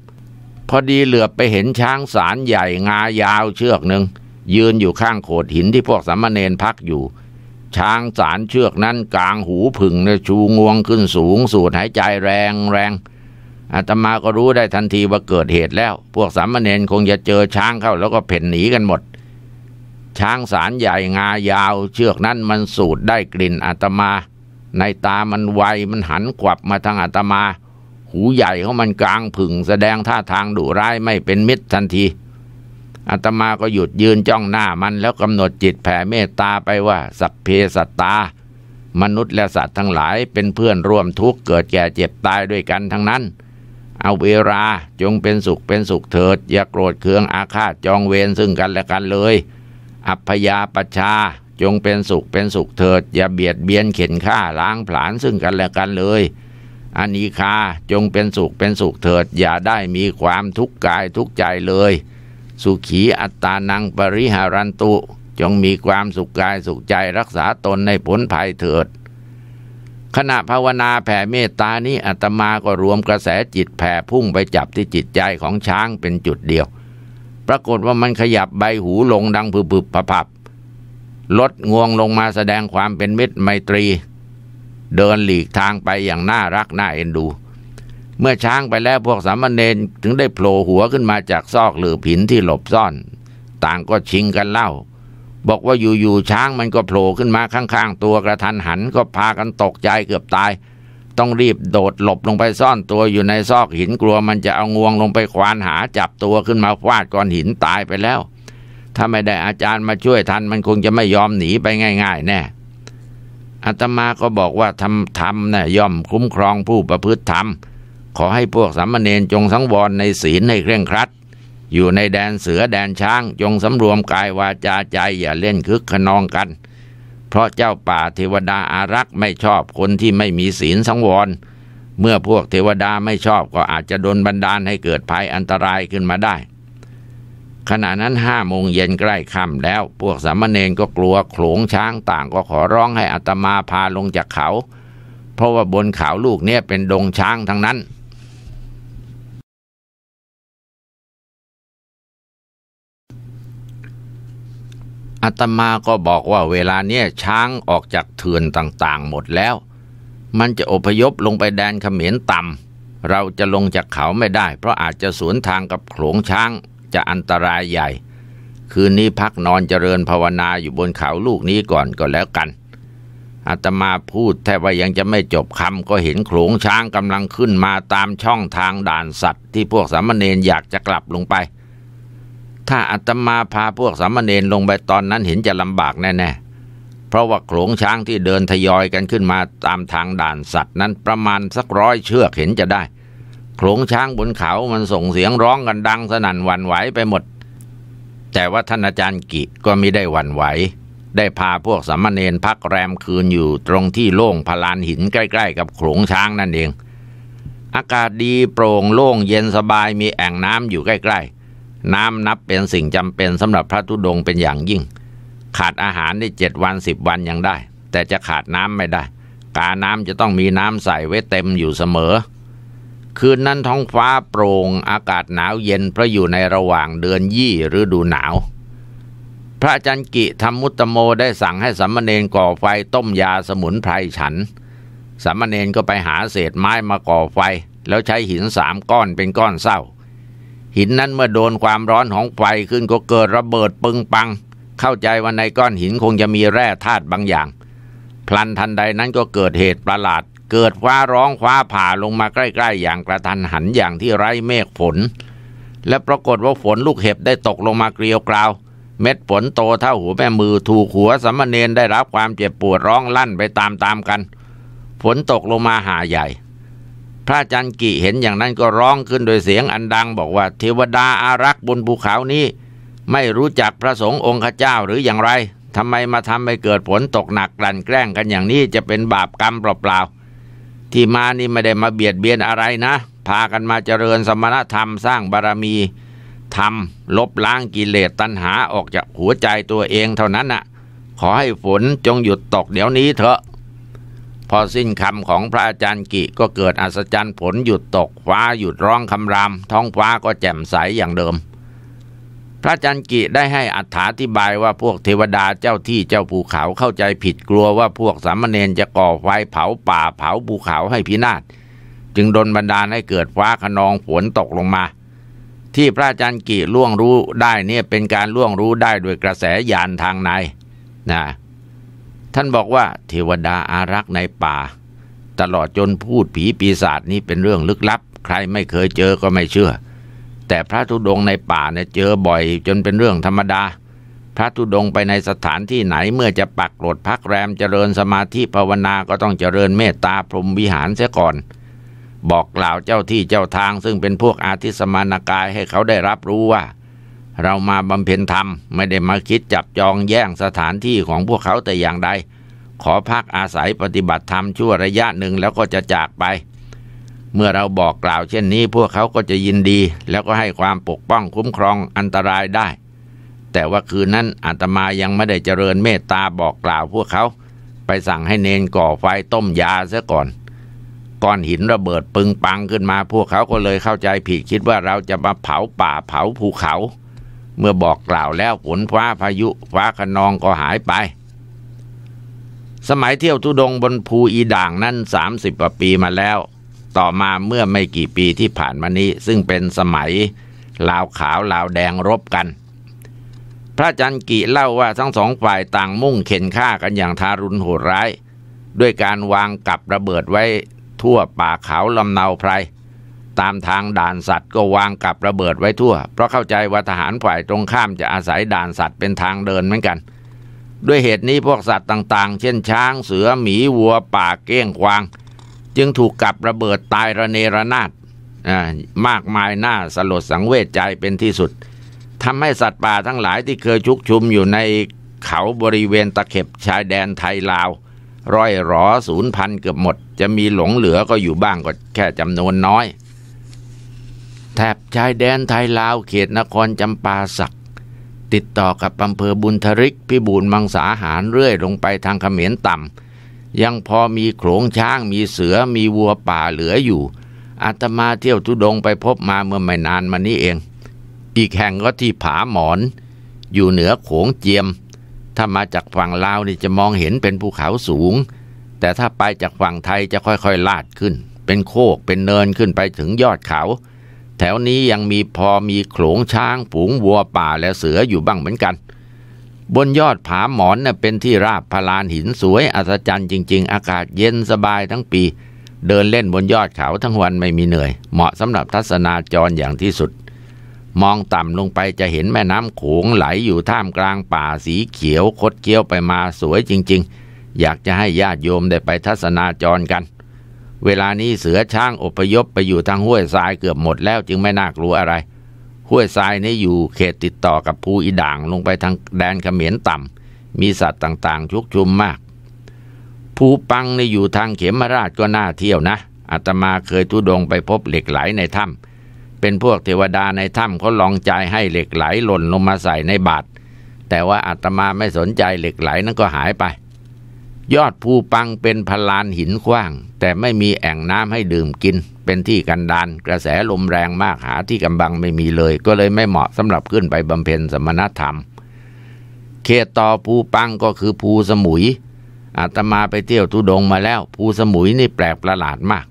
S1: พอดีเหลือไปเห็นช้างสารใหญ่งายาวเชือกหนึ่งยืนอยู่ข้างโขดหินที่พวกสามเณรพักอยู่ ช้างสารเชือกนั้นกลางหูผึ่งและชูงวงขึ้นสูงสูดหายใจแรงแรงอาตมาก็รู้ได้ทันทีว่าเกิดเหตุแล้ว พวกสามเณรคงจะเจอช้างเข้าแล้วก็เพ่นหนีกันหมด ช้างสารใหญ่งายาว เชือกนั้นมันสูดได้กลิ่นอาตมา ในตามันไวมันหันกวับมาทางอาตมา หูใหญ่ของมันกลางผึ่งแสดงท่าทางดุร้ายไม่เป็นมิตรทันที อาตมาก็หยุดยืนจ้องหน้ามันแล้วกำหนดจิตแผ่เมตตาไปว่า สัพเพสัตตา มนุษย์และสัตว์ทั้งหลาย เป็นเพื่อนร่วมทุกข์เกิดแก่เจ็บตายด้วยกันทั้งนั้นเอาเวลาจงเป็นสุขเป็นสุขเถิดอย่าโกรธเคืองอาฆาตจองเวรซึ่งกันและกันเลย อัพยาปชาจงเป็นสุขเป็นสุขเถิดอย่าเบียดเบียนเข็นฆ่าล้างผลาญซึ่งกันและกันเลยอานิคาจงเป็นสุขเป็นสุขเถิด อย่าได้มีความทุกข์กายทุกใจเลย สุขีอัตตานังปริหารันตุจงมีความสุขกายสุขใจรักษาตนในผลภัยเถิดขณะภาวนาแผ่เมตตานี้อาตมาก็รวมกระแสจิตแผ่พุ่งไปจับที่จิตใจของช้างเป็นจุดเดียว ปรากฏว่ามันขยับใบหูลงดังผึบๆผับๆลดงวงลงมาแสดงความเป็นมิตรไมตรี เดินหลีกทางไปอย่างน่ารักน่าเอ็นดู เมื่อช้างไปแล้วพวกสามเณรถึงได้โผล่หัวขึ้นมาจากซอกหรือผินที่หลบซ่อน ต่างก็ชิงกันเล่าบอกว่าอยู่ๆช้างมันก็โผล่ขึ้นมาข้างๆตัวกระทันหันก็พากันตกใจเกือบตาย ต้องรีบโดดหลบลงไปซ่อนตัวอยู่ในซอกหินกลัวมันจะเอางวงลงไปควานหาจับตัวขึ้นมาฟาดก้อนหินตายไปแล้ว ถ้าไม่ได้อาจารย์มาช่วยทันมันคงจะไม่ยอมหนีไปง่ายๆแน่อาตมาก็บอกว่าทำธรรมนะ่ะย่อมคุ้มครองผู้ประพฤติธรรม ขอให้พวกสามเณรจงสังวรในศีลให้เคร่งครัดอยู่ในแดนเสือแดนช้างจงสำรวมกายวาจาใจอย่าเล่นคึกขนองกัน เพราะเจ้าป่าเทวดาอารักษ์ไม่ชอบคนที่ไม่มีศีลสังวร เมื่อพวกเทวดาไม่ชอบก็อาจจะโดนบันดาลให้เกิดภัยอันตรายขึ้นมาได้ ขณะนั้นห้าโมงเย็นใกล้ค่ำแล้ว พวกสามเณรก็กลัวโขลงช้างต่างก็ขอร้องให้อัตมาพาลงจากเขา เพราะว่าบนเขาลูกเนี้ยเป็นดงช้างทั้งนั้นอาตมาก็บอกว่าเวลาเนี้ยช้างออกจากเถื่อนต่างๆ หมดแล้ว มันจะอพยพลงไปแดนเขมรต่ำเราจะลงจากเขาไม่ได้เพราะอาจจะสวนทางกับโขลงช้างจะอันตรายใหญ่ คืนนี้พักนอนเจริญภาวนาอยู่บนเขาลูกนี้ก่อนก็แล้วกันอาตมาพูดแทบว่ายังจะไม่จบคำก็เห็นโขลงช้างกำลังขึ้นมาตามช่องทางด่านสัตว์ที่พวกสามเณรอยากจะกลับลงไปถ้าอาตมาพาพวกสามเณรลงไปตอนนั้นเห็นจะลำบากแน่ๆ เพราะว่าโขลงช้างที่เดินทยอยกันขึ้นมาตามทางด่านสัตว์ นั้นประมาณสักร้อยเชือกเห็นจะได้ โขลงช้างบนเขามันส่งเสียงร้องกันดังสนั่นหวั่นไหวไปหมด แต่ว่าท่านอาจารย์กิก็ไม่ได้หวั่นไหว ได้พาพวกสามเณรพักแรมคืนอยู่ตรงที่โล่งพลานหินใกล้ ๆ กับโขลงช้างนั่นเอง อากาศดีโปร่งโล่งเย็นสบายมีแอ่งน้ำอยู่ใกล้ๆน้ำนับเป็นสิ่งจำเป็นสำหรับพระธุดงเป็นอย่างยิ่ง ขาดอาหารได้เจ็ดวันสิบวันยังได้ แต่จะขาดน้ำไม่ได้กาน้ำจะต้องมีน้ำใส่ไว้เต็มอยู่เสมอ คืนนั้นท้องฟ้าโปร่งอากาศหนาวเย็น เพราะอยู่ในระหว่างเดือนยี่ฤดูหนาว พระจันกิธรรมุตโมได้สั่งให้สัมมาเนนก่อไฟต้มยาสมุนไพรฉันสัมมาเนนก็ไปหาเศษไม้มาก่อไฟ แล้วใช้หินสามก้อนเป็นก้อนเศร้าหินนั้นเมื่อโดนความร้อนของไฟขึ้นก็เกิดระเบิดปึงปัง เข้าใจว่าในก้อนหินคงจะมีแร่ธาตุบางอย่าง พลันทันใดนั้นก็เกิดเหตุประหลาด เกิดฟ้าร้องฟ้าผ่าลงมาใกล้ๆอย่างกระทันหันอย่างที่ไร้เมฆฝนและปรากฏว่าฝนลูกเห็บได้ตกลงมาเกลียวกราว เม็ดฝนโตเท่าหัวแม่มือถูกหัวสมณเณรได้รับความเจ็บปวดร้องลั่นไปตามๆกันฝนตกลงมาหาใหญ่พระจันกิเห็นอย่างนั้นก็ร้องขึ้นโดยเสียงอันดัง บอกว่าเทวดาอารักษ์บนภูเขานี้ไม่รู้จักพระสงฆ์องค์เจ้าหรืออย่างไรทำไมมาทำให้เกิดผลตกหนักกลั่นแกล้งกันอย่างนี้จะเป็นบาปกรรมเปล่าๆที่มานี่ไม่ได้มาเบียดเบียนอะไรนะ พากันมาเจริญสมณธรรมสร้างบารมีทำลบล้างกิเลสตัณหาออกจากหัวใจตัวเองเท่านั้นน่ะ ขอให้ฝนจงหยุดตกเดี๋ยวนี้เถอะพอสิ้นคำของพระอาจารย์กิ ก็เกิดอัศจรรย์ผลหยุดตก ฟ้าหยุดร้องคำรามท้องฟ้าก็แจ่มใสอย่างเดิม พระอาจารย์กิได้ให้อัถาธิบายว่าพวกเทวดาเจ้าที่เจ้าภูเขาเข้าใจผิดกลัวว่าพวกสามเณรจะก่อไฟเผาป่าเผาภูเขาให้พินาศ จึงดนบันดาลให้เกิดฟ้าขนองฝนตกลงมา ที่พระอาจารย์กิล่วงรู้ได้เนี่ยเป็นการล่วงรู้ได้โดยกระแสยานทางในนะท่านบอกว่าเทวดาอารักษ์ในป่า ตลอดจนพูดผีปีศาจนี้เป็นเรื่องลึกลับ ใครไม่เคยเจอก็ไม่เชื่อ แต่พระธุดงในป่าเนี่ยเจอบ่อยจนเป็นเรื่องธรรมดา พระธุดงไปในสถานที่ไหนเมื่อจะปักหลดพักแรมเจริญสมาธิภาวนาก็ต้องเจริญเมตตาพรหมวิหารเสียก่อน บอกกล่าวเจ้าที่เจ้าทางซึ่งเป็นพวกอาทิสมานกายให้เขาได้รับรู้ว่าเรามาบำเพ็ญธรรมไม่ได้มาคิดจับจองแย่งสถานที่ของพวกเขาแต่อย่างใดขอพักอาศัยปฏิบัติธรรมชั่วระยะหนึ่งแล้วก็จะจากไป เมื่อเราบอกกล่าวเช่นนี้ พวกเขาก็จะยินดีแล้วก็ให้ความปกป้องคุ้มครองอันตรายได้ แต่ว่าคืนนั้นอาตมายังไม่ได้เจริญเมตตาบอกกล่าวพวกเขา ไปสั่งให้เนนก่อไฟต้มยาซะก่อนก้อนหินระเบิดปึงปังขึ้นมา พวกเขาก็เลยเข้าใจผิดคิดว่าเราจะมาเผาป่าเผาภูเขาเมื่อบอกกล่าวแล้วฝนฟ้าพายุฟ้าขนองก็หายไป สมัยเที่ยวทุดงบนภูอีด่างนั้นสามสิบกว่าปีมาแล้ว ต่อมาเมื่อไม่กี่ปีที่ผ่านมานี้ซึ่งเป็นสมัยลาวขาวลาวแดงรบกัน พระจันกิเล่าว่า ทั้งสองฝ่ายต่างมุ่งเข็นฆ่ากันอย่างทารุณโหดร้าย ด้วยการวางกับระเบิดไว้ทั่วป่าเขาลำเนาไพรตามทางด่านสัตว์ก็วางกับระเบิดไว้ทั่ว เพราะเข้าใจว่าทหารฝ่ายตรงข้ามจะอาศัยด่านสัตว์เป็นทางเดินเหมือนกัน ด้วยเหตุนี้พวกสัตว์ต่าง ๆ เช่นช้าง เสือ หมี วัว ป่า เก้งควาง จึงถูกกับระเบิดตายระเนระนาดมากมายหน้าสลดสังเวชใจเป็นที่สุด ทำให้สัตว์ป่าทั้งหลายที่เคยชุกชุมอยู่ในเขาบริเวณตะเข็บชายแดนไทยลาวร้อยหรอศูนย์พันเกือบหมด จะมีหลงเหลือก็อยู่บ้างก็แค่จำนวนน้อยแถบชายแดนไทยลาวเขตนครจำปาสัก ติดต่อกับอำเภอบุญทริกพิบูรมังสาหารเรื่อยลงไปทางเขมรต่ำยังพอมีโขลงช้างมีเสือมีวัวป่าเหลืออยู่อาตมาเที่ยวทุดงไปพบมาเมื่อไม่นานมานี้เอง อีกแห่งก็ที่ผาหมอน อยู่เหนือโขงเจียม ถ้ามาจากฝั่งลาวนี่จะมองเห็นเป็นภูเขาสูง แต่ถ้าไปจากฝั่งไทยจะค่อยๆลาดขึ้น เป็นโคกเป็นเนินขึ้นไปถึงยอดเขาแถวนี้ยังมีพอมีโขลงช้างผูง วัวป่าและเสืออยู่บ้างเหมือนกัน บนยอดผาหมอนน่เป็นที่ราบพลานหินสวยอัศจรรย์จริง ๆ อากาศเย็นสบายทั้งปี เดินเล่นบนยอดเขาทั้งวันไม่มีเหนื่อย เหมาะสำหรับทัศนาจรอย่างที่สุด มองต่ำลงไปจะเห็นแม่น้ำโขงไหลอยู่ท่ามกลางป่าสีเขียวคดเคี้ยวไปมาสวยจริง ๆ อยากจะให้ญาติโยมได้ไปทัศนาจรกันเวลานี้เสือช้างอพยพไปอยู่ทางห้วยทรายเกือบหมดแล้วจึงไม่น่ากลัวอะไร ห้วยทรายนี้อยู่เขตติดต่อกับภูอีด่างลงไปทางแดนเขมรต่ำมีสัตว์ต่าง ๆ ชุกชุมมากภูปังนี่อยู่ทางเขมราชก็น่าเที่ยวนะอาตมาเคยทุดงไปพบเหล็กไหลในถ้ำเป็นพวกเทวดาในถ้ำเขาลองใจให้เหล็กไหลหล่นลงมาใส่ในบาตรแต่ว่าอาตมาไม่สนใจเหล็กไหลนั้นก็หายไปยอดภูปังเป็นพลานหินกว้าง แต่ไม่มีแอ่งน้ำให้ดื่มกิน เป็นที่กันดานกระแสลมแรงมากหาที่กำบังไม่มีเลย ก็เลยไม่เหมาะสำหรับขึ้นไปบำเพ็ญสมณธรรมเขตต่อภูปังก็คือภูสมุยอาตมาไปเที่ยวทุดงมาแล้วภูสมุยนี่แปลกประหลาดมาก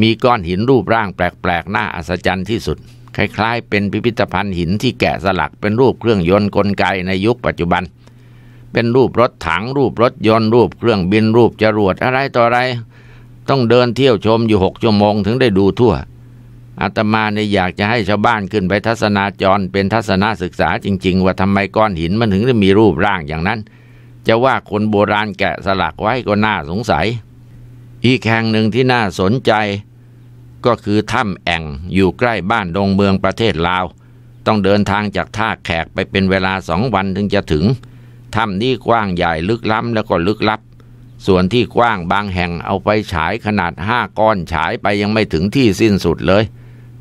S1: มีก้อนหินรูปร่างแปลกๆน่าอัศจรรย์ที่สุด คล้าย ๆ เป็นพิพิธภัณฑ์หินที่แกะสลักเป็นรูปเครื่องยนต์กลไกในยุคปัจจุบันเเป็นรูปรถถังรูปรถยนต์ รูปเครื่องบินรูปจรวดอะไรต่ออะไร ต้องเดินเที่ยวชมอยู่หกชั่วโมงถึงได้ดูทั่ว อาตมาเนี่ยอยากจะให้ชาวบ้านขึ้นไปทัศนาจรเป็นทัศนศึกษาจริง ๆ ว่าทำไมก้อนหินมันถึงได้มีรูปร่างอย่างนั้น จะว่าคนโบราณแกะสลักไว้ก็น่าสงสัย อีกแห่งหนึ่งที่น่าสนใจ ก็คือถ้ำแอ่งอยู่ใกล้บ้านดงเมืองประเทศลาว ต้องเดินทางจากท่าแขกไปเป็นเวลาสองวันถึงจะถึงถ้ำนี้กว้างใหญ่ลึก ล้ำแล้วก็ลึก ลับ ส่วนที่กว้างบางแห่งเอาไปฉายขนาดห้าก้อนฉายไปยังไม่ถึงที่สิ้นสุดเลย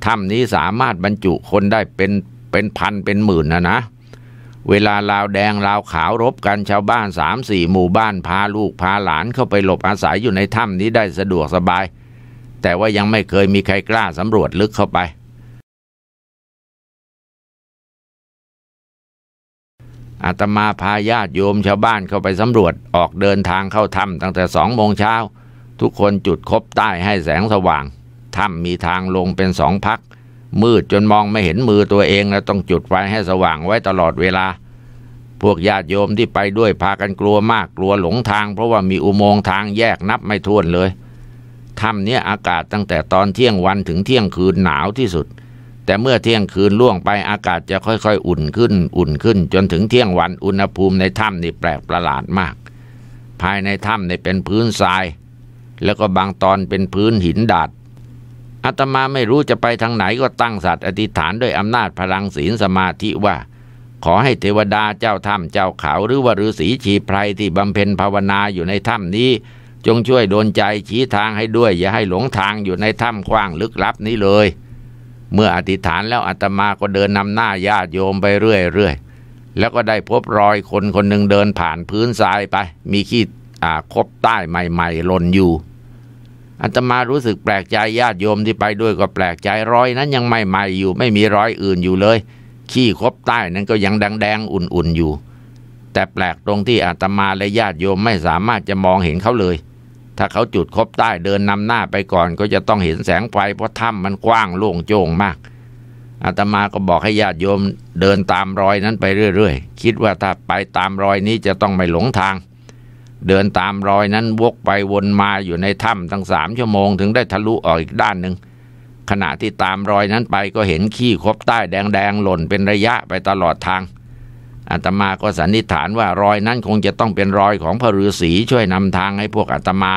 S1: ถ้ำนี้สามารถบรรจุคนได้เป็นเป็นพันเป็นหมื่นนะนะ เวลาลาวแดงลาวขาวรบกันชาวบ้านสามสี่หมู่บ้านพาลูกพาหลานเข้าไปหลบอาศัยอยู่ในถ้ำนี้ได้สะดวกสบาย แต่ว่ายังไม่เคยมีใครกล้าสำรวจลึกเข้าไปอาตมาพาญาติโยมชาวบ้านเข้าไปสำรวจออกเดินทางเข้าถ้ำตั้งแต่สองโมงเช้าทุกคนจุดคบใต้ให้แสงสว่างถ้ำมีทางลงเป็นสองพักมืดจนมองไม่เห็นมือตัวเองแล้วต้องจุดไฟให้สว่างไว้ตลอดเวลา พวกญาติโยมที่ไปด้วยพากันกลัวมากกลัวหลงทางเพราะว่ามีอุโมงค์ทางแยกนับไม่ถ้วนเลยถ้ำนี้อากาศตั้งแต่ตอนเที่ยงวันถึงเที่ยงคืนหนาวที่สุดแต่เมื่อเที่ยงคืนล่วงไปอากาศจะค่อยๆ อุ่นขึ้น อุ่นขึ้น จนถึงเที่ยงวันอุณหภูมิในถ้ำนี่แปลกประหลาดมาก ภายในถ้ำนี่เป็นพื้นทราย แล้วก็บางตอนเป็นพื้นหินดาดอาตมาไม่รู้จะไปทางไหน ก็ตั้งสัตว์อธิษฐานด้วยอำนาจพลังศีลสมาธิว่า ขอให้เทวดาเจ้าถ้ำเจ้าเขาหรือว่าฤาษีชีพไพรที่บำเพ็ญภาวนาอยู่ในถ้ำนี้ จงช่วยโดนใจชี้ทางให้ด้วยอย่าให้หลงทางอยู่ในถ้ำกว้างลึกลับนี้เลยเมื่ออธิษฐานแล้วอาตมาก็เดินนำหน้าญาติโยมไปเรื่อยๆ แล้วก็ได้พบรอยคนคนหนึ่งเดินผ่านพื้นทรายไป มีขี้คบใต้ใหม่ๆหล่นอยู่อาตมารู้สึกแปลกใจญาติโยมที่ไปด้วยก็แปลกใจรอยนั้นยังใหม่ๆ อยู่ไม่มีรอยอื่นอยู่เลย ขี้คบใต้นั้นก็ยังแดงๆอุ่นๆอยู่ แต่แปลกตรงที่อาตมาและญาติโยมไม่สามารถจะมองเห็นเขาเลยถ้าเขาจุดคบใต้เดินนำหน้าไปก่อนก็จะต้องเห็นแสงไฟเพราะถ้ำมันกว้างโล่งโจ่งมาก อาตมาก็บอกให้ญาติโยมเดินตามรอยนั้นไปเรื่อยๆคิดว่าถ้าไปตามรอยนี้จะต้องไม่หลงทาง เดินตามรอยนั้นวกไปวนมาอยู่ในถ้ำตั้งสามชั่วโมงถึงได้ทะลุออกอีกด้านหนึ่งขณะที่ตามรอยนั้นไปก็เห็นขี้คบใต้แดงๆหล่นเป็นระยะไปตลอดทางอาตมาก็สันนิษฐานว่ารอยนั้นคงจะต้องเป็นรอยของพระฤาษีช่วยนำทางให้พวกอาตมา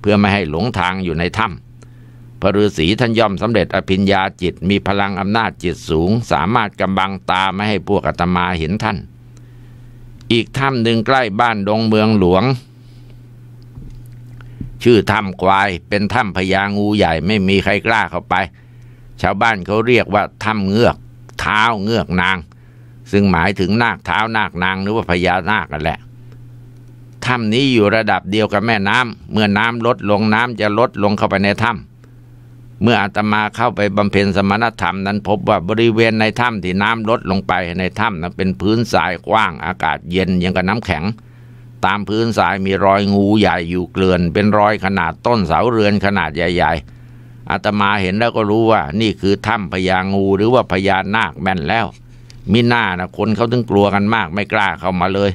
S1: เพื่อไม่ให้หลงทางอยู่ในถ้ำพระฤาษีท่านย่อมสำเร็จอภิญญาจิตมีพลังอำนาจจิตสูง สามารถกำบังตาไม่ให้พวกอาตมาเห็นท่าน อีกถ้ำหนึ่งใกล้บ้านดงเมืองหลวง ชื่อถ้ำควายเป็นถ้ำพญางูใหญ่ไม่มีใครกล้าเข้าไป ชาวบ้านเขาเรียกว่าถ้ำเงือก เท้าเงือกนางซึ่งหมายถึงนาคเท้านาคนางหรือว่าพญานาคกันแหละ ถ้ำนี้อยู่ระดับเดียวกับแม่น้ำเมื่อน้ำลดลงน้ำจะลดลงเข้าไปในถ้ำ เมื่ออาตมาเข้าไปบำเพ็ญสมณธรรมนั้นพบว่าบริเวณในถ้ำที่น้ำลดลงไปในถ้ำนั้นเป็นพื้นทรายกว้าง อากาศเย็นยังกับน้ำแข็ง ตามพื้นทรายมีรอยงูใหญ่อยู่เกลื่อน เป็นรอยขนาดต้นเสาเรือนขนาดใหญ่ ๆอาตมาเห็นแล้วก็รู้ว่านี่คือถ้ำพญางูหรือว่าพญานาคแม่นแล้วมิน้านะคนเขาถึงกลัวกันมากไม่กล้าเข้ามาเลย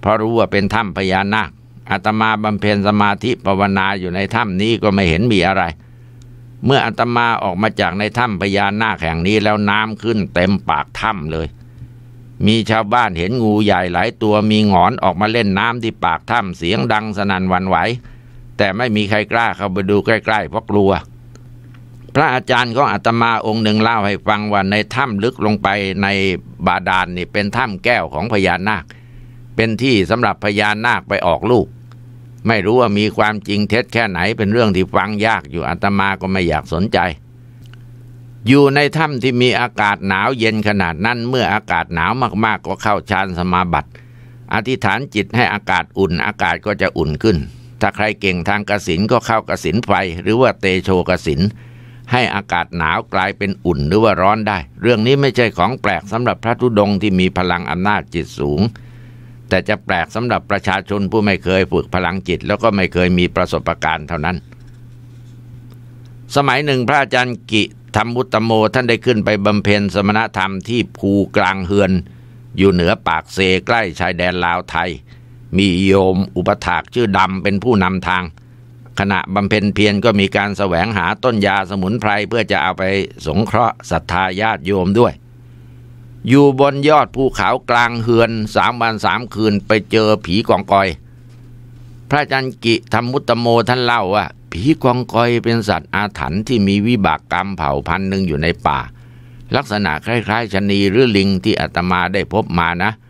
S1: เพราะรู้ว่าเป็นถ้ำพญานาคอาตมาบำเพ็ญสมาธิภาวนาอยู่ในถ้ำนี้ก็ไม่เห็นมีอะไร เมื่ออาตมาออกมาจากในถ้ำพญานาคแห่งนี้แล้วน้ำขึ้นเต็มปากถ้ำเลย มีชาวบ้านเห็นงูใหญ่หลายตัวมีงอนออกมาเล่นน้ำที่ปากถ้ำเสียงดังสนั่นวันไหว แต่ไม่มีใครกล้าเข้าไปดูใกล้ๆเพราะกลัวพระอาจารย์ของอาตมาองค์หนึ่งเล่าให้ฟังว่าในถ้ำลึกลงไปในบาดาลนนี่เป็นถ้ำแก้วของพญานาค เป็นที่สำหรับพญานาคไปออกลูก ไม่รู้ว่ามีความจริงเท็จแค่ไหนเป็นเรื่องที่ฟังยากอยู่อาตมาก็ไม่อยากสนใจ อยู่ในถ้ำที่มีอากาศหนาวเย็นขนาดนั้นเมื่ออากาศหนาวมากๆก็เข้าฌานสมาบัติ อธิษฐานจิตให้อากาศอุ่นอากาศก็จะอุ่นขึ้น ถ้าใครเก่งทางกสินก็เข้ากสินไฟ หรือว่าเตโชกสินให้อากาศหนาวกลายเป็นอุ่นหรือว่าร้อนได้ เรื่องนี้ไม่ใช่ของแปลกสำหรับพระธุดงที่มีพลังอำนาจจิตสูง แต่จะแปลกสำหรับประชาชนผู้ไม่เคยฝึกพลังจิตแล้วก็ไม่เคยมีประสบการณ์เท่านั้น สมัยหนึ่งพระอาจารย์กิ ธรรมุตโมท่านได้ขึ้นไปบำเพ็ญสมณธรรมที่ภูกลางเฮือน อยู่เหนือปากเซใกล้ชายแดนลาวไทย มีโยมอุปถากชื่อดำเป็นผู้นำทางขณะบำเพ็ญเพียรก็มีการแสวงหาต้นยาสมุนไพรเพื่อจะเอาไปสงเคราะห์ศรัทธาญาติโยมด้วย อยู่บนยอดภูเขากลางเฮือนสามวันสามคืนไปเจอผีกองกอย พระจันกิธรรมุตโมท่านเล่าว่าผีกองกอยเป็นสัตว์อาถรรพ์ที่มีวิบากกรรมเผ่าพันธุ์หนึ่งอยู่ในป่า ลักษณะคล้าย ๆ ชนีหรือลิงที่อาตมาได้พบมานะเ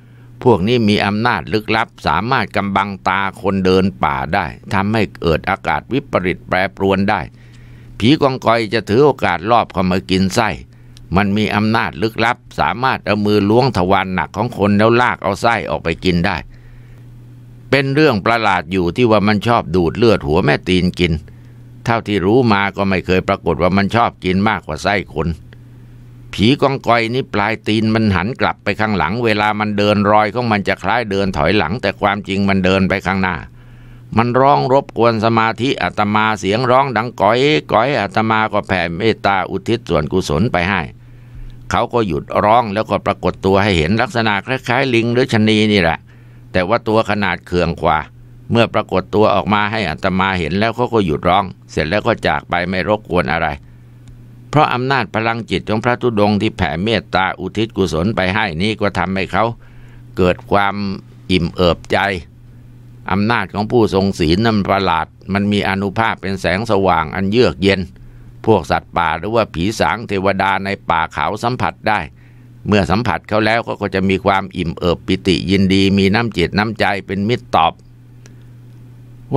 S1: พวกนี้มีอำนาจลึกลับสามารถกำบังตาคนเดินป่าได้ทำให้เกิดอากาศวิปริตแปรปรวนได้ ผีกองกอยจะถือโอกาสลอบเข้ามากินไส้มันมีอำนาจลึกลับ สามารถเอามือล้วงทวารหนักของคนแล้วลากเอาไส้ออกไปกินได้ เป็นเรื่องประหลาดอยู่ที่ว่ามันชอบดูดเลือดหัวแม่ตีนกิน เท่าที่รู้มาก็ไม่เคยปรากฏว่ามันชอบกินมากกว่าไส้คนผีกองกอยนี่ปลายตีนมันหันกลับไปข้างหลังเวลามันเดินรอยของมันจะคล้ายเดินถอยหลัง แต่ความจริงมันเดินไปข้างหน้า มันร้องรบกวนสมาธิอาตมาเสียงร้องดังก้อยก้อยอาตมาก็แผ่เมตตาอุทิศส่วนกุศลไปให้ เขาก็หยุดร้องแล้วก็ปรากฏตัวให้เห็นลักษณะคล้ายๆ ลิงหรือชนีนี่แหละ แต่ว่าตัวขนาดเคืองกว่าเมื่อปรากฏตัวออกมาให้อาตมาเห็นแล้วเขาก็หยุดร้อง เสร็จแล้วก็จากไปไม่รบกวนอะไรเพราะอำนาจพลังจิตของพระธุดง ที่แผ่เมตตาอุทิศกุศลไปให้นี้ก็ทำให้เขา เกิดความอิ่มเอิบใจอำนาจของผู้ทรงศีลนั้นประหลาด มันมีอนุภาพเป็นแสงสว่างอันเยือกเย็น พวกสัตว์ป่าหรือว่าผีสางเทวดาในป่าเขาสัมผัสได้ เมื่อสัมผัสเขาแล้วก็จะมีความอิ่มเอิบปิติยินดีมีน้ำจิตน้ำใจเป็นมิตรตอบ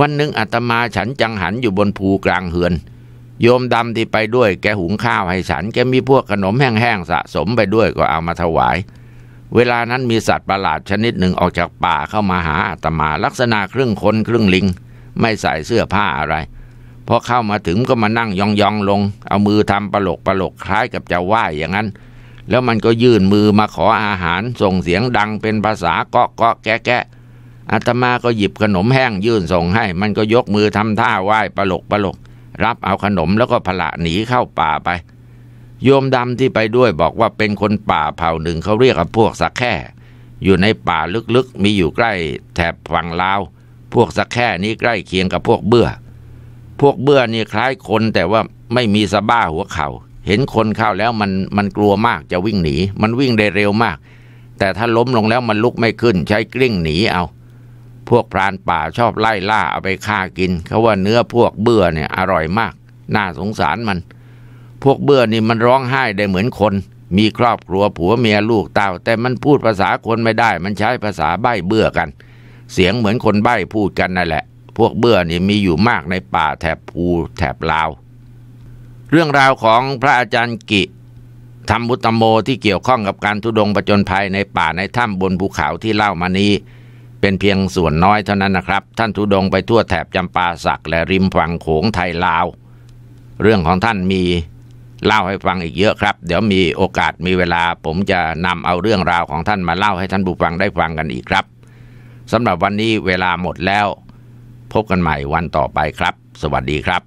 S1: วันหนึ่งอาตมาฉันจังหันอยู่บนภูกลางเหือนโยมดำที่ไปด้วยแกหุงข้าวให้ฉัน แกมีพวกขนมแห้งๆสะสมไปด้วยก็เอามาถวาย เวลานั้นมีสัตว์ประหลาดชนิดหนึ่งออกจากป่าเข้ามาหาอาตมาลักษณะครึ่งคนครึ่งลิง ไม่ใส่เสื้อผ้าอะไร พอเข้ามาถึงก็มานั่งยองๆ ลง เอามือทำปลกปลกคล้ายกับจะไหวอย่างนั้น แล้วมันก็ยื่นมือมาขออาหารส่งเสียงดังเป็นภาษาเกาะเกาะแกะแกะอาตมาก็หยิบขนมแห้งยื่นส่งให้ มันก็ยกมือทำท่าไหวปะปลกปลกรับเอาขนมแล้วก็พละหนีเข้าป่าไป โยมดำที่ไปด้วยบอกว่าเป็นคนป่าเผ่าหนึ่งเขาเรียกกับพวกสักแค่อยู่ในป่าลึกๆมีอยู่ใกล้ แถบฝั่งลาว พวกสักแค่นี้ใกล้เคียงกับพวกเบื่อพวกเบื่อนี่คล้ายคนแต่ว่าไม่มีสะบ้าหัวเขา่าเห็นคนเข้าแล้วมันมันกลัวมากจะวิ่งหนี มันวิ่งได้เร็วมาก แต่ถ้าล้มลงแล้วมันลุกไม่ขึ้น ใช้กลิ้งหนีเอาพวกพรานป่าชอบไล่ล่าเอาไปฆ่ากิน เขาว่าเนื้อพวกเบื่อเนี่ยอร่อยมาก น่าสงสารมัน พวกเบื่อนี่มันร้องไห้ได้เหมือนคน มีครอบครัวผัวเมียลูกเต่าแต่มันพูดภาษาคนไม่ได้มันใช้ภาษาใบ้เบื่อกัน เสียงเหมือนคนใบ้พูดกันนั่นแหละ พวกเบื่อนี่มีอยู่มากในป่าแถบภูแถบลาว เรื่องราวของพระอาจารย์กิธรรมุตโมที่เกี่ยวข้องกับการทุดงประจนภัยในป่าในถ้ำบนภูเขาที่เล่ามานี้เป็นเพียงส่วนน้อยเท่านั้นนะครับ ท่านทุดงไปทั่วแถบจำปาสักและริมฝั่งโขงไทยลาว เรื่องของท่านมีเล่าให้ฟังอีกเยอะครับ เดี๋ยวมีโอกาสมีเวลาผมจะนำเอาเรื่องราวของท่านมาเล่าให้ท่านผู้ฟังได้ฟังกันอีกครับสำหรับวันนี้เวลาหมดแล้ว พบกันใหม่วันต่อไปครับ สวัสดีครับ